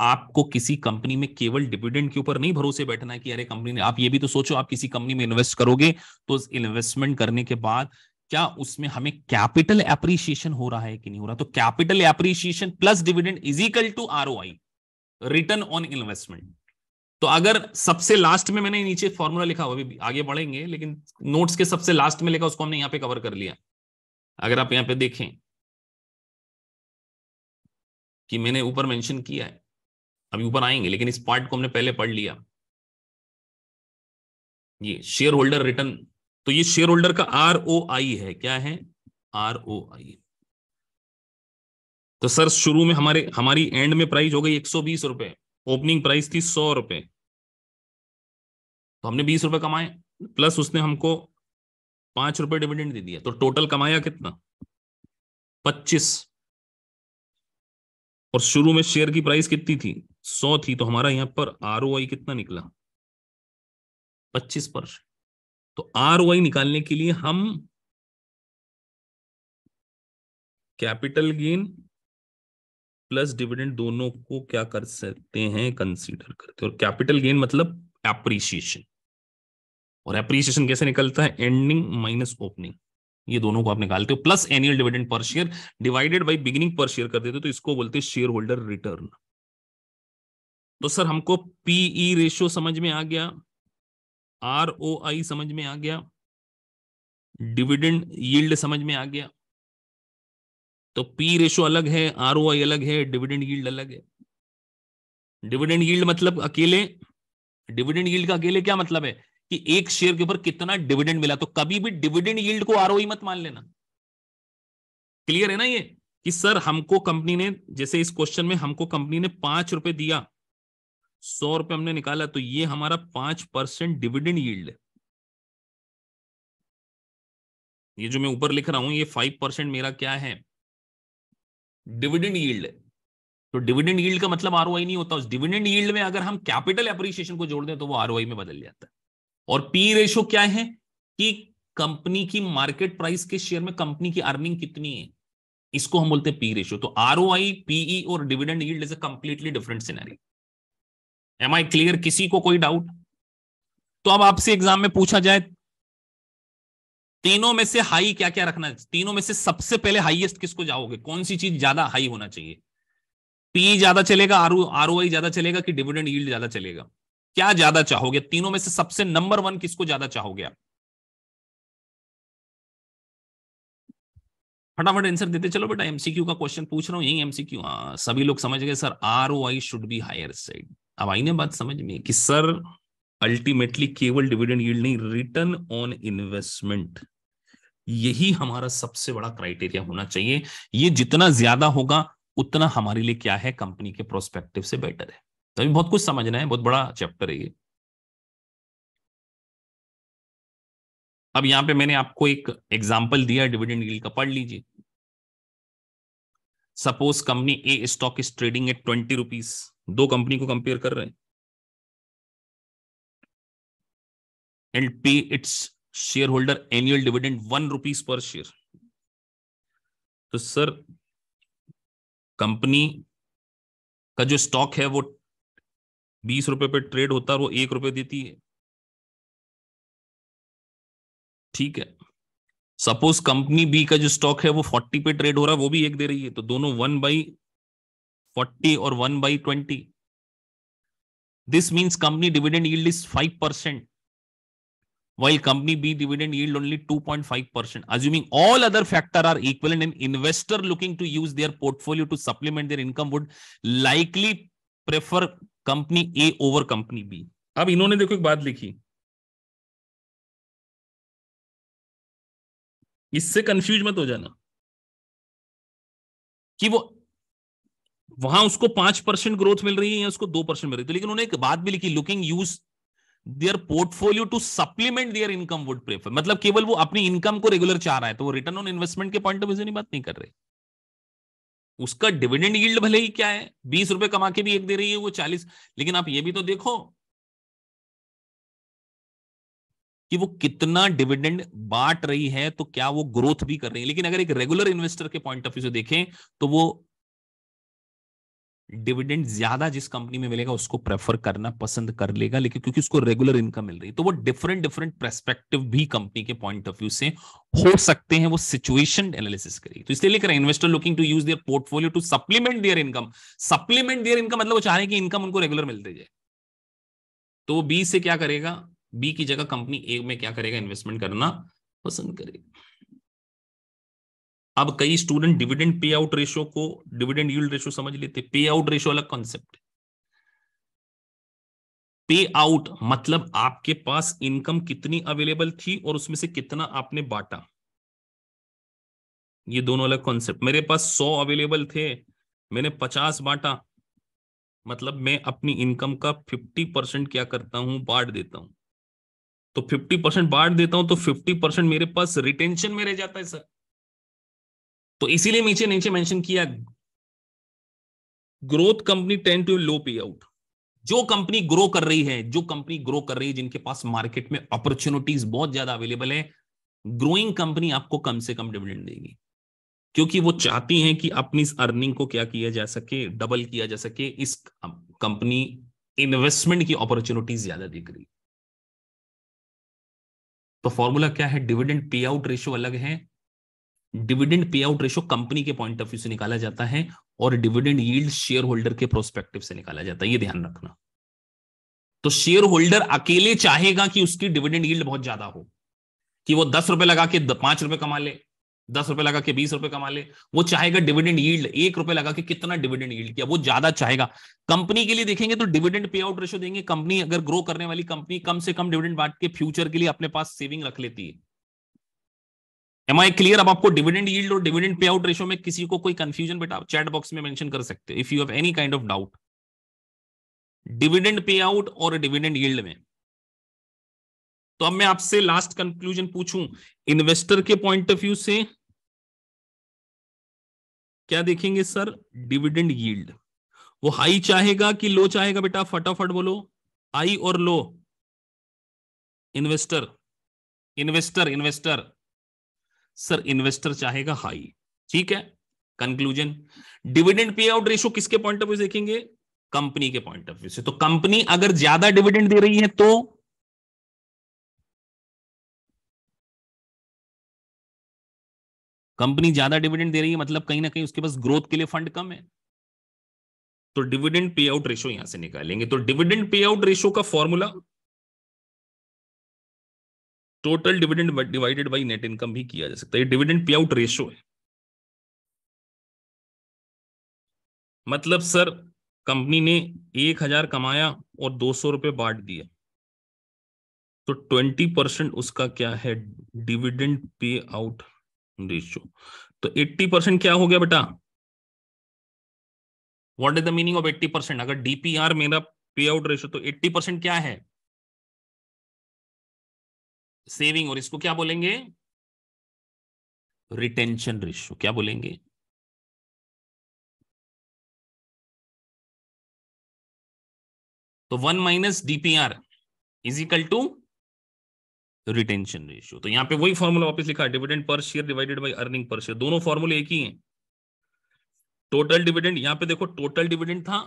Speaker 1: आपको किसी कंपनी में केवल डिविडेंड के ऊपर नहीं भरोसे बैठना है कि अरे कंपनी ने आप ये भी तो सोचो आप किसी कंपनी में इन्वेस्ट करोगे तो इन्वेस्टमेंट करने के बाद क्या उसमें हमें कैपिटल एप्रिशिएशन हो रहा है कि नहीं हो रहा तो capital appreciation plus dividend is equal to R return on investment तो अगर सबसे लास्ट में मैंने नीचे फॉर्मूला लिखा हुआ अभी आगे बढ़ेंगे लेकिन नोट्स के सबसे लास्ट में लिखा उसको हमने यहां पे कवर कर लिया अगर आप यहां पे देखें कि मैंने ऊपर मेंशन किया है अभी ऊपर आएंगे लेकिन इस पार्ट को हमने पहले पढ़ लिया ये शेयर होल्डर रिटर्न तो ये शेयर होल्डर का आर ओ आई है क्या है आर ओ आई तो सर शुरू में हमारे हमारी एंड में प्राइस हो गई एक सौ बीस रुपए ओपनिंग प्राइस थी सौ रुपए तो हमने बीस रुपए कमाए प्लस उसने हमको पांच रुपए डिविडेंड दे दिया तो टोटल कमाया कितना पच्चीस और शुरू में शेयर की प्राइस कितनी थी सौ थी तो हमारा यहां पर आर कितना निकला पच्चीस परसेंट तो आर निकालने के लिए हम कैपिटल गेन प्लस डिविडेंड दोनों को क्या कर सकते हैं कंसीडर करते हैं और कैपिटल गेन मतलब एप्रिसिएशन और एप्रिसिएशन कैसे निकलता है एंडिंग माइनस ओपनिंग ये दोनों को आप निकालते हो plus annual dividend per share divided by beginning per share कर देते हो तो इसको बोलते हैं शेयर होल्डर रिटर्न तो सर हमको पीई रेशियो e समझ में आ गया आर ओ आई समझ में आ गया डिविडेंड यील्ड समझ में आ गया तो पी रेशो अलग है आर ओ आई अलग है डिविडेंड यील्ड अलग है डिविडेंड यील्ड मतलब अकेले डिविडेंड यील्ड का अकेले क्या मतलब है कि एक शेयर के ऊपर कितना डिविडेंड मिला तो कभी भी डिविडेंड यील्ड को आर आरओई मत मान लेना क्लियर है ना ये कि सर हमको कंपनी ने जैसे इस क्वेश्चन में हमको कंपनी ने पांच रुपए दिया सौ रुपए हमने निकाला तो ये हमारा पांच परसेंट डिविडेंड यील्ड है ये जो मैं ऊपर लिख रहा हूं ये फाइव परसेंट मेरा क्या है डिविडेंड यील्ड तो डिविडेंड यील्ड का मतलब आरओआई नहीं होता उस डिविडेंड यील्ड में अगर हम कैपिटल एप्रिसिएशन को जोड़ दें तो वो आरओआई में बदल जाता है और पी रेशो क्या है कि कंपनी की मार्केट प्राइस के शेयर में कंपनी की अर्निंग कितनी है इसको हम बोलते हैं पी रेशो तो आरओआई आई पीई और dividend yield is a completely different scenario am I clear किसी को कोई डाउट तो अब आपसे एग्जाम में पूछा जाए तीनों में से हाई क्या क्या रखना है तीनों में से सबसे पहले हाईएस्ट किसको जाओगे कौन सी चीज ज्यादा हाई होना चाहिए पी ज्यादा चलेगा आर ओ ज्यादा चलेगा कि डिविडेंड यील्ड ज्यादा चलेगा क्या ज्यादा चाहोगे तीनों में से सबसे नंबर वन किसको ज्यादा चाहोगे आप फटाफट आंसर देते चलो बेटा एमसीक्यू का क्वेश्चन पूछ रहा हूँ यही एमसीक्यू हाँ सभी लोग समझ गए sir R O I should be higher side अब आई ना बात समझ में कि सर अल्टीमेटली केवल डिविडेंड यील्ड नहीं रिटर्न ऑन इन्वेस्टमेंट यही हमारा सबसे बड़ा क्राइटेरिया होना चाहिए ये जितना ज्यादा होगा उतना हमारे लिए क्या है कंपनी के प्रोस्पेक्टिव से बेटर है तो अभी बहुत कुछ समझना है बहुत बड़ा चैप्टर है ये अब यहां पे मैंने आपको एक एग्जाम्पल दिया डिविडेंड यील्ड का पढ़ लीजिए suppose company A stock is trading at twenty rupees दो कंपनी को कंपेयर कर रहे हैं and pay its shareholder annual dividend one rupees per share तो सर कंपनी का जो स्टॉक है वो बीस रुपए पे ट्रेड होता है वो एक रुपए देती है ठीक है सपोज कंपनी बी का जो स्टॉक है वो फोर्टी पे ट्रेड हो रहा है वो भी एक दे रही है तो दोनों वन बाई फोर्टी और one by twenty this means company dividend yield is five percent while company B dividend yield only two point five percent assuming all other factor are equal and investor looking to use their portfolio to supplement their income would likely prefer company A over company B अब इन्होंने देखो एक बात लिखी
Speaker 2: इससे कंफ्यूज
Speaker 1: मत हो जाना कि वो वहां उसको पांच परसेंट ग्रोथ मिल रही है या उसको दो परसेंट मिल रही है तो लेकिन उन्होंने एक बात भी लिखी looking use their portfolio to supplement their income would prefer मतलब केवल वो अपनी इनकम को रेगुलर चाह रहा है तो वो रिटर्न ऑन इन्वेस्टमेंट के पॉइंट ऑफ व्यू से नहीं बात नहीं कर रहे उसका डिविडेंड यील्ड भले ही क्या है बीस रुपए कमा के भी एक दे रही है वो चालीस लेकिन आप ये भी तो देखो कि वो कितना डिविडेंड बांट रही है तो क्या वो ग्रोथ भी कर रही है लेकिन अगर एक रेगुलर इन्वेस्टर के पॉइंट ऑफ व्यू से देखें तो वो डिविडेंड ज्यादा जिस कंपनी में मिलेगा उसको प्रेफर करना पसंद कर लेगा लेकिन क्योंकि उसको रेगुलर इनकम मिल रही है तो वो डिफरेंट डिफरेंट प्रेस्पेक्टिव भी कंपनी के पॉइंट ऑफ व्यू से हो सकते हैं वो सिचुएशन एनालिसिस करेगी तो इसलिए लेकर investor looking to use their portfolio to supplement their income supplement their income मतलब वो चाह रहे कि इनकम उनको रेगुलर मिलते जाए तो वो बी से क्या करेगा बी की जगह कंपनी ए में क्या करेगा इन्वेस्टमेंट करना पसंद करेगा अब कई student dividend payout ratio को डिविडेंड यूल्ड रेशियो समझ लेते पे आउट रेशियो अलग कॉन्सेप्ट पे आउट मतलब आपके पास इनकम कितनी अवेलेबल थी और उसमें से कितना आपने बांटा ये दोनों अलग कॉन्सेप्ट मेरे पास सौ अवेलेबल थे मैंने पचास बांटा मतलब मैं अपनी इनकम का फिफ्टी परसेंट क्या करता हूं बांट देता हूं तो फिफ्टी परसेंट बांट देता हूं तो फिफ्टी परसेंट मेरे पास रिटेंशन में रह जाता है सर तो इसीलिए नीचे नीचे मेंशन किया growth company tend to low payout जो कंपनी ग्रो कर रही है जो कंपनी ग्रो कर रही है जिनके पास मार्केट में अपॉर्चुनिटीज बहुत ज्यादा अवेलेबल है ग्रोइंग कंपनी आपको कम से कम डिविडेंड देगी क्योंकि वो चाहती हैं कि अपनी इस अर्निंग को क्या किया जा सके डबल किया जा सके इस कंपनी इन्वेस्टमेंट की अपॉर्चुनिटीज ज्यादा दिख रही तो फॉर्मूला क्या है डिविडेंड पे आउट रेशियो अलग है dividend payout ratio company के पॉइंट ऑफ व्यू से निकाला जाता है और डिविडेंड यील्ड शेयर होल्डर के प्रोस्पेक्टिव से निकाला जाता है ये ध्यान रखना तो शेयर होल्डर अकेले चाहेगा कि उसकी डिविडेंड यील्ड बहुत ज्यादा हो कि वो दस रुपए लगा के पांच रुपए कमा ले दस रुपए लगा के बीस रुपए कमा ले वो चाहेगा डिविडेंड यील्ड एक रुपए लगा के कितना डिविडेंड यील्ड किया वो ज्यादा चाहेगा कंपनी के लिए देखेंगे तो डिविडेंड पे आउट रेशो देंगे कंपनी अगर ग्रो करने वाली कंपनी कम से कम डिविडेंड बांट के फ्यूचर के लिए अपने पास सेविंग रख लेती है एम आई क्लियर अब आपको डिविडेंड यील्ड और डिविडेंड पे आउट रेशियो में किसी को कोई कंफ्यूजन बेटा आप चैट बॉक्स में मेंशन कर सकते हो if you have any kind of doubt dividend payout और डिविडेंड यील्ड में तो अब मैं आपसे लास्ट कंक्लूजन पूछूं इन्वेस्टर के पॉइंट ऑफ व्यू से क्या देखेंगे सर डिविडेंड यील्ड वो हाई चाहेगा कि लो चाहेगा बेटा फटाफट बोलो हाई और low investor investor investor sir investor चाहेगा हाई ठीक है conclusion dividend payout ratio किसके पॉइंट ऑफ व्यू देखेंगे कंपनी के पॉइंट ऑफ व्यू से तो कंपनी अगर ज्यादा डिविडेंड दे रही है तो कंपनी ज्यादा डिविडेंड दे रही है मतलब कहीं ना कहीं उसके पास ग्रोथ के लिए फंड कम है तो डिविडेंड पे आउट रेशो यहां से निकालेंगे तो डिविडेंड पे आउट रेशो का formula total dividend divided by net income भी किया जा सकता है डिविडेंड पे आउट
Speaker 2: रेशो है मतलब सर
Speaker 1: कंपनी ने एक हजार कमाया और दो सौ रुपए बांट दिया तो ट्वेंटी परसेंट उसका क्या है डिविडेंड पे आउट रेशियो तो एट्टी परसेंट क्या हो गया बेटा what is the meaning of eighty percent अगर डीपीआर मेरा पे आउट रेशियो तो एट्टी परसेंट क्या है
Speaker 2: सेविंग और इसको क्या बोलेंगे रिटेंशन रेशियो क्या बोलेंगे
Speaker 1: तो one minus DPR is equal to retention ratio तो यहां पे वही फॉर्मूला वापस लिखा dividend per share divided by earning per share दोनों फॉर्मूले एक ही हैं टोटल डिविडेंड यहां पे देखो टोटल डिविडेंड था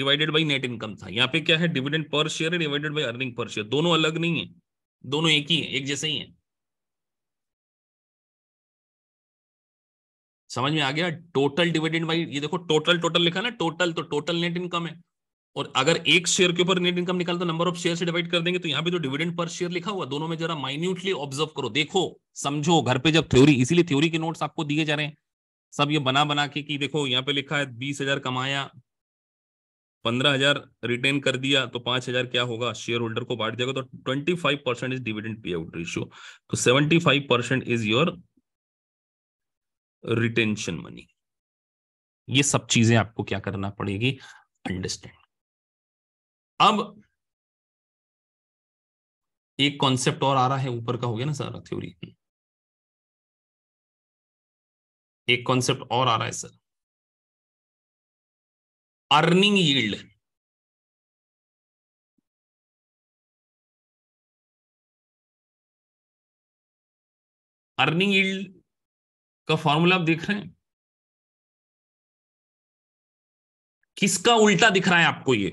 Speaker 1: डिवाइडेड बाय नेट इनकम था यहाँ पे क्या है dividend per share divided by earning per share दोनों अलग नहीं है दोनों एक ही है एक जैसे ही है समझ में आ गया टोटल डिविडेंड बाई ये देखो टोटल टोटल लिखा ना टोटल तो टोटल नेट इनकम है और अगर एक शेयर के ऊपर नेट इनकम निकाल तो नंबर ऑफ शेयर से डिवाइड कर देंगे तो यहाँ पे तो डिविडेंड पर शेयर लिखा हुआ दोनों में जरा माइन्यूटली ऑब्जर्व करो देखो समझो घर पे जब थ्योरी इसीलिए थ्योरी के नोट्स आपको दिए जा रहे हैं सब ये बना बना के कि देखो यहाँ पे लिखा है बीस हजार कमाया पंद्रह हजार रिटेन कर दिया तो पांच हजार क्या होगा शेयर होल्डर को बांट देगा तो twenty five percent is dividend payout ratio तो seventy five percent is your retention money ये सब चीजें आपको क्या करना पड़ेगी
Speaker 2: अंडरस्टैंड अब एक कॉन्सेप्ट और आ रहा है ऊपर का हो गया ना सारा थ्योरी एक कॉन्सेप्ट और आ रहा है sir earning yield earning yield का फॉर्मूला आप देख रहे हैं किसका उल्टा दिख रहा है आपको ये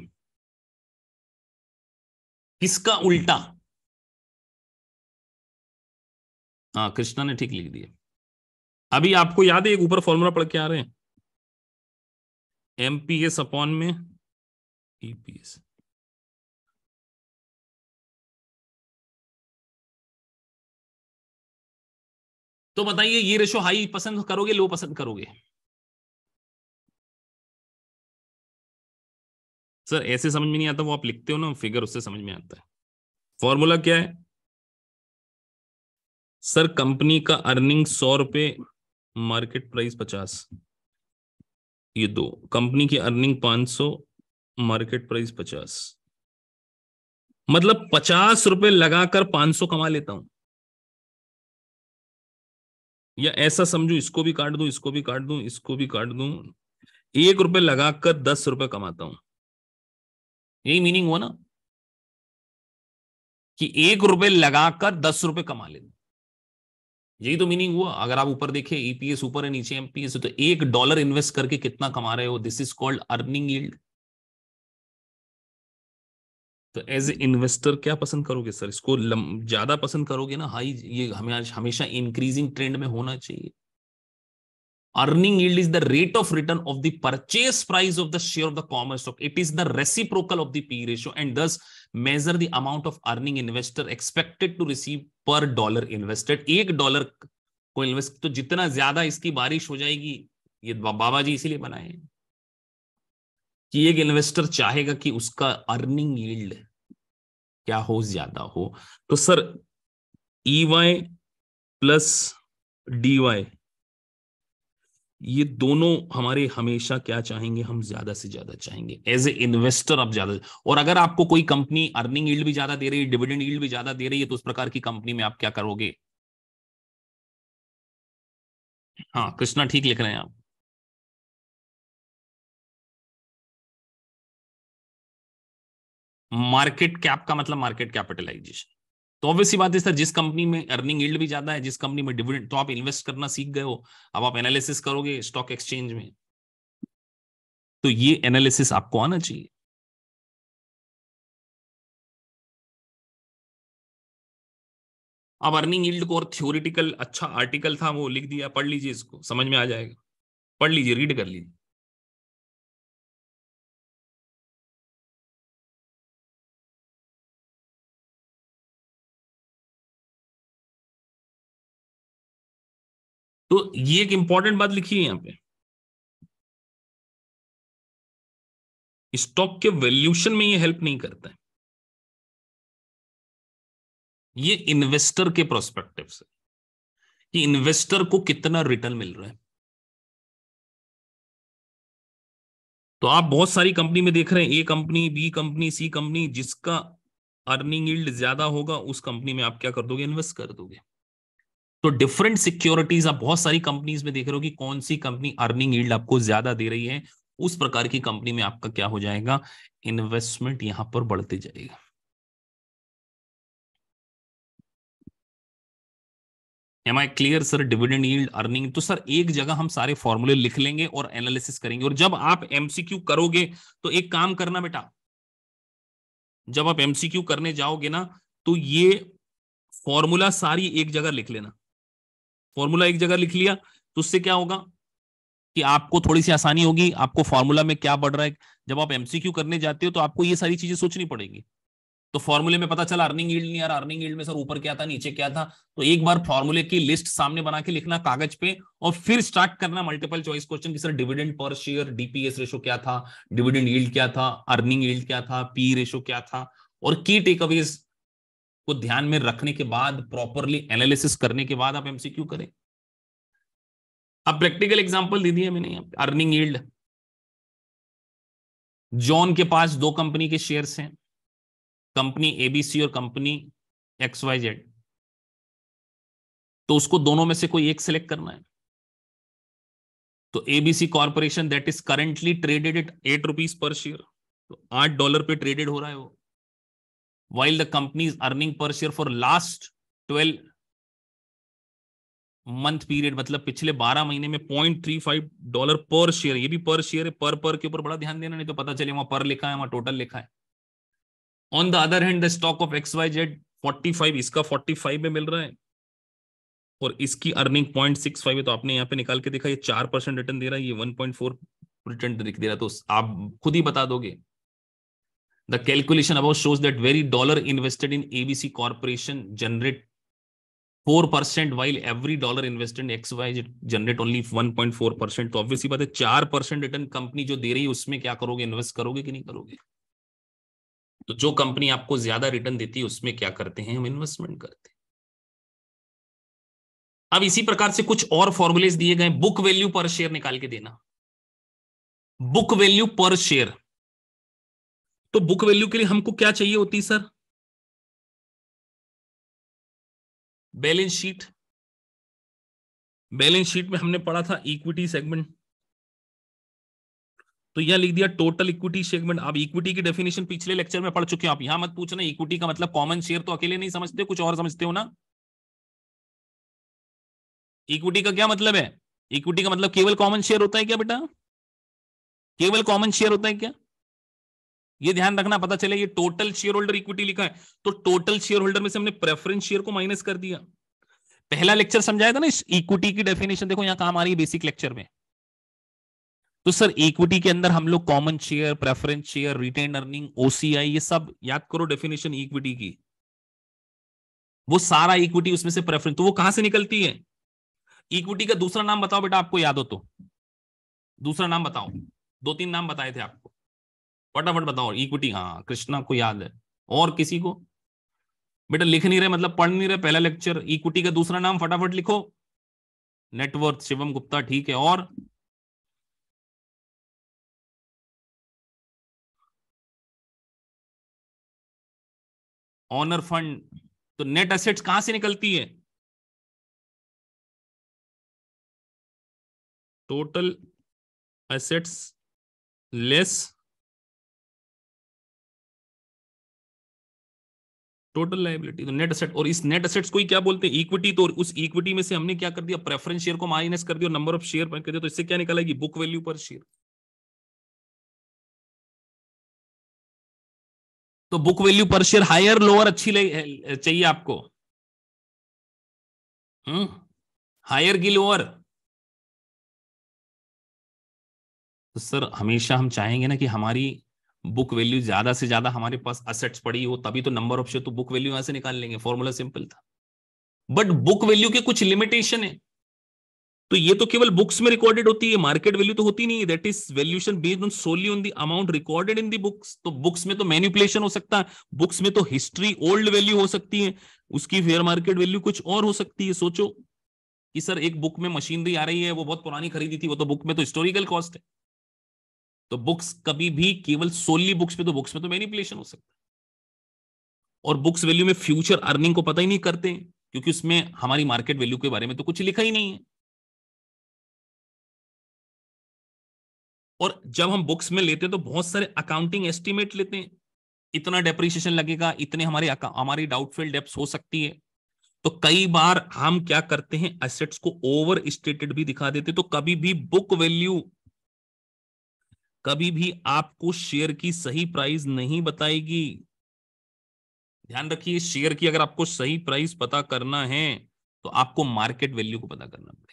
Speaker 2: किसका उल्टा हाँ कृष्णा ने ठीक लिख दिया अभी आपको याद है एक ऊपर फॉर्मूला पढ़ के आ रहे हैं एम पी एस अपॉन में ई पी एस तो बताइए ये रेशो हाई पसंद करोगे लो पसंद करोगे
Speaker 1: सर ऐसे समझ में नहीं आता वो आप लिखते हो ना फिगर उससे समझ में आता है फॉर्मूला क्या है सर कंपनी का अर्निंग सौ रुपए मार्केट प्राइस पचास ये दो कंपनी की अर्निंग 500 मार्केट प्राइस 50 मतलब पचास रुपए लगाकर 500 कमा लेता हूं या ऐसा समझो इसको भी काट दू इसको भी काट दू इसको भी काट दू एक रुपए लगाकर दस रुपए कमाता हूं यही मीनिंग हुआ ना कि एक रुपए लगाकर दस रुपए कमा लेता यही तो मीनिंग हुआ अगर आप ऊपर देखे ईपीएस e ऊपर है नीचे एमपीएस तो एक डॉलर इन्वेस्ट करके कितना कमा रहे हो this is called earning yield तो एज ए इन्वेस्टर क्या पसंद करोगे सर इसको ज्यादा पसंद करोगे ना हाई ये हमें हमेशा इंक्रीजिंग ट्रेंड में होना चाहिए earning yield is the rate of return of the purchase price of the share of the common stock it is the reciprocal of the P ratio and this measure the amount of earning investor expected to receive per dollar invested एक डॉलर को इन्वेस्ट तो जितना ज्यादा इसकी बारिश हो जाएगी ये बाबा जी इसीलिए बनाए कि एक इन्वेस्टर चाहेगा कि उसका अर्निंग यील्ड क्या हो ज्यादा हो तो sir E Y plus D Y ये दोनों हमारे हमेशा क्या चाहेंगे हम ज्यादा से ज्यादा चाहेंगे एज ए इन्वेस्टर आप ज्यादा और अगर आपको कोई कंपनी अर्निंग ईल्ड भी ज्यादा दे रही है डिविडेंड ईल्ड भी ज्यादा दे रही है तो उस प्रकार की कंपनी में आप क्या करोगे
Speaker 2: हाँ कृष्णा ठीक लिख रहे हैं आप
Speaker 1: मार्केट कैप का मतलब मार्केट कैपिटलाइजेशन तो ऑब्वियस बात है सर जिस कंपनी में अर्निंग ईल्ड भी ज्यादा है जिस कंपनी में डिविडेंड तो आप इन्वेस्ट करना सीख गए हो अब आप एनालिसिस करोगे स्टॉक एक्सचेंज में तो ये एनालिसिस
Speaker 2: आपको आना चाहिए अब अर्निंग यील्ड को और थ्योरिटिकल अच्छा आर्टिकल था वो लिख दिया पढ़ लीजिए इसको समझ में आ जाएगा पढ़ लीजिए रीड कर लीजिए तो ये एक इंपॉर्टेंट बात लिखी है यहां पे स्टॉक के वैल्यूशन में ये हेल्प नहीं करता है ये इन्वेस्टर के प्रोस्पेक्टिव से कि इन्वेस्टर को कितना रिटर्न
Speaker 1: मिल रहा है तो आप बहुत सारी कंपनी में देख रहे हैं A company B company C company जिसका अर्निंग ज्यादा होगा उस कंपनी में आप क्या कर दोगे इन्वेस्ट कर दोगे तो डिफरेंट सिक्योरिटीज आप बहुत सारी कंपनीज में देख रहे हो कि कौन सी कंपनी अर्निंग ईल्ड आपको ज्यादा दे रही है उस प्रकार की कंपनी में आपका क्या हो जाएगा इन्वेस्टमेंट यहां पर बढ़ते जाएगा am I clear sir dividend yield earning तो सर एक जगह हम सारे फॉर्मूले लिख लेंगे और एनालिसिस करेंगे और जब आप एमसीक्यू करोगे तो एक काम करना बेटा जब आप एमसीक्यू करने जाओगे ना तो ये फॉर्मूला सारी एक जगह लिख लेना फॉर्मूला एक जगह लिख लिया तो उससे क्या होगा कि आपको थोड़ी सी आसानी होगी आपको फॉर्मूला में क्या बढ़ रहा है जब आप एमसीक्यू करने जाते हो तो आपको ये सारी चीजें सोचनी पड़ेगी तो फॉर्मूले में पता चला अर्निंग यील्ड नहीं यार अर्निंग यील्ड में सर ऊपर क्या था नीचे क्या था तो एक बार फॉर्मूले की लिस्ट सामने बना के लिखना कागज पे और फिर स्टार्ट करना मल्टीपल चॉइस क्वेश्चन की sir dividend per share DPS ratio क्या था डिविडेंड यील्ड क्या था अर्निंग यील्ड क्या था पी रेशो क्या था और की टेकअवेज को ध्यान में रखने के बाद प्रॉपरली एनालिसिस करने के बाद आप एमसीक्यू करें अब प्रैक्टिकल एग्जांपल दे दिए मैंने अर्निंग यील्ड जॉन के पास दो कंपनी के शेयर्स हैं कंपनी एबीसी और कंपनी एक्स वाई जेड तो उसको दोनों में से कोई एक सिलेक्ट करना है तो ABC corporation that is currently traded at eight rupees per share तो आठ डॉलर पे ट्रेडेड हो रहा है वो while the company's earning per share for last 12 month period मतलब पिछले 12 महीने में 0.35 डॉलर पर शेयर ये भी पर शेयर है पर पर के ऊपर बड़ा ध्यान देना नहीं तो पता चले वहां पर लिखा है वहां टोटल लिखा है on the other hand the stock of X Y Z forty five इसका फोर्टी फाइव में मिल रहा है और इसकी अर्निंग पॉइंट सिक्स फाइव है तो आपने यहाँ पे निकाल के देखा ये चार परसेंट रिटर्न दे रहा है ये वन पॉइंट फोर रिटर्न दे रहा है तो आप खुद ही बता दोगे The calculation above shows that very dollar invested in ABC Corporation generate 4% while every dollar invested in XYZ generate only 1.4% तो ऑब्वियसली बात है 4% रिटर्न कंपनी जो दे रही है उसमें क्या करोगे इन्वेस्ट करोगे कि नहीं करोगे तो जो कंपनी आपको ज्यादा रिटर्न देती है उसमें क्या करते हैं हम इन्वेस्टमेंट करते हैं अब इसी प्रकार से कुछ और फॉर्मुलेज दिए गए बुक वैल्यू पर शेयर निकाल के देना बुक वैल्यू पर शेयर
Speaker 2: तो बुक वैल्यू के लिए हमको क्या चाहिए होती sir balance sheet balance sheet में हमने
Speaker 1: पढ़ा था इक्विटी सेगमेंट तो यह लिख दिया टोटल इक्विटी सेगमेंट अब इक्विटी की डेफिनेशन पिछले लेक्चर में पढ़ चुके हो आप यहां मत पूछना इक्विटी का मतलब कॉमन शेयर तो अकेले नहीं समझते कुछ और समझते हो ना इक्विटी का क्या मतलब है इक्विटी का मतलब केवल कॉमन शेयर होता है क्या बेटा केवल कॉमन शेयर होता है क्या ये ध्यान रखना पता चले ये टोटल शेयर होल्डर इक्विटी लिखा है तो टोटल शेयर होल्डर में से हमने प्रेफरेंस शेयर को माइनस कर दिया पहला लेक्चर समझाया था ना इक्विटी की डेफिनेशन देखो यहां काम आ रही है बेसिक लेक्चर में तो सर इक्विटी के अंदर हम लोग common share preference share retain earning OCI ये सब याद करो डेफिनेशन इक्विटी की वो सारा इक्विटी उसमें से प्रेफरेंस तो वो कहां से निकलती है इक्विटी का दूसरा नाम बताओ बेटा आपको याद हो तो दूसरा नाम बताओ दो तीन नाम बताए थे आपको फटाफट बताओ इक्विटी हाँ कृष्णा को याद है और किसी को बेटा लिख नहीं रहे मतलब पढ़ नहीं रहे पहला लेक्चर इक्विटी का दूसरा नाम फटाफट लिखो नेटवर्थ शिवम गुप्ता ठीक है और
Speaker 2: ऑनर फंड तो नेट असेट्स कहां से निकलती है total assets less
Speaker 1: total liability तो नेट असेट और इस नेट असेट्स को ही क्या बोलते हैं इक्विटी तो उस इक्विटी में से हमने क्या कर दिया प्रेफरेंस शेयर को माइनस कर दिया नंबर ऑफ शेयर कर दिया तो इससे क्या निकलेगी बुक वैल्यू पर शेयर
Speaker 2: तो book value per share higher lower अच्छी चाहिए आपको हायर हम्म। की लोअर
Speaker 1: तो सर हमेशा हम चाहेंगे ना कि हमारी बुक वैल्यू ज्यादा से ज्यादा हमारे पास असेट्स पड़ी हो तभी तो नंबर ऑफ शेयर तो बुक वैल्यू यहां से निकाल लेंगे फॉर्मूला सिंपल था बट बुक वैल्यू के कुछ लिमिटेशन है तो ये तो केवल बुक्स में रिकॉर्डेड होती है मार्केट वैल्यू तो होती नहीं that is valuation based on solely on the amount recorded in the books तो बुक्स में तो मैन्युपुलेशन हो सकता है बुक्स में तो हिस्ट्री ओल्ड वैल्यू हो सकती है उसकी फेयर मार्केट वैल्यू कुछ और हो सकती है सोचो कि सर एक बुक में मशीनरी आ रही है वो बहुत पुरानी खरीदी थी वो तो बुक में तो हिस्टोरिकल कॉस्ट है तो बुक्स कभी भी केवल सोलली बुक्स पे तो बुक्स में तो मैनिपुलेशन हो सकता है और बुक्स वैल्यू में फ्यूचर अर्निंग को पता ही नहीं करते क्योंकि उसमें हमारी मार्केट वैल्यू के बारे में तो कुछ लिखा ही नहीं है और जब हम बुक्स में लेते हैं तो बहुत सारे अकाउंटिंग एस्टिमेट लेते हैं इतना डेप्रिसिएशन लगेगा इतने हमारे हमारी डाउटफुल डेप्स हो सकती है तो कई बार हम क्या करते हैं एसेट्स को ओवर स्टेटेड भी दिखा देते तो कभी भी बुक वैल्यू कभी भी आपको शेयर की सही प्राइस नहीं बताएगी ध्यान रखिए शेयर की अगर आपको सही प्राइस पता करना है तो आपको मार्केट वैल्यू को पता करना पड़ेगा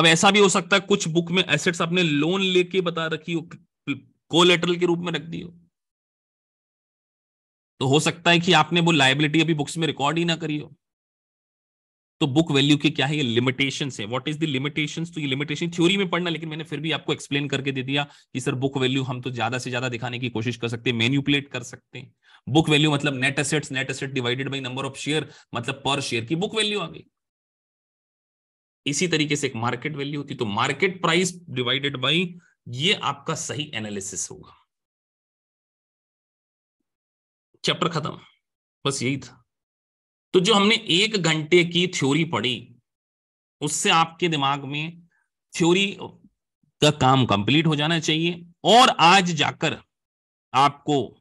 Speaker 1: अब ऐसा भी हो सकता है कुछ बुक में एसेट्स आपने लोन लेके बता रखी हो कोलेटरल के रूप में रख दी हो तो हो सकता है कि आपने वो लाइबिलिटी अभी बुक्स में रिकॉर्ड ही ना करी हो तो बुक वैल्यू के क्या है ये लिमिटेशन है वॉट इज द लिमिटेशन तो ये लिमिटेशन थ्योरी में पढ़ना लेकिन मैंने फिर भी आपको एक्सप्लेन करके दे दिया कि सर बुक वैल्यू हम तो ज्यादा से ज्यादा दिखाने की कोशिश कर सकते हैं मेन्यूपुलेट कर सकते हैं बुक वैल्यू मतलब net assets net asset divided by number of share मतलब पर शेयर की बुक वैल्यू आ गई इसी तरीके से एक मार्केट वैल्यू होती तो मार्केट प्राइस डिवाइडेड बाई ये आपका सही एनालिसिस होगा चैप्टर खत्म बस यही था तो जो हमने एक घंटे की थ्योरी पढ़ी उससे आपके दिमाग में थ्योरी का काम कंप्लीट हो जाना चाहिए और आज जाकर आपको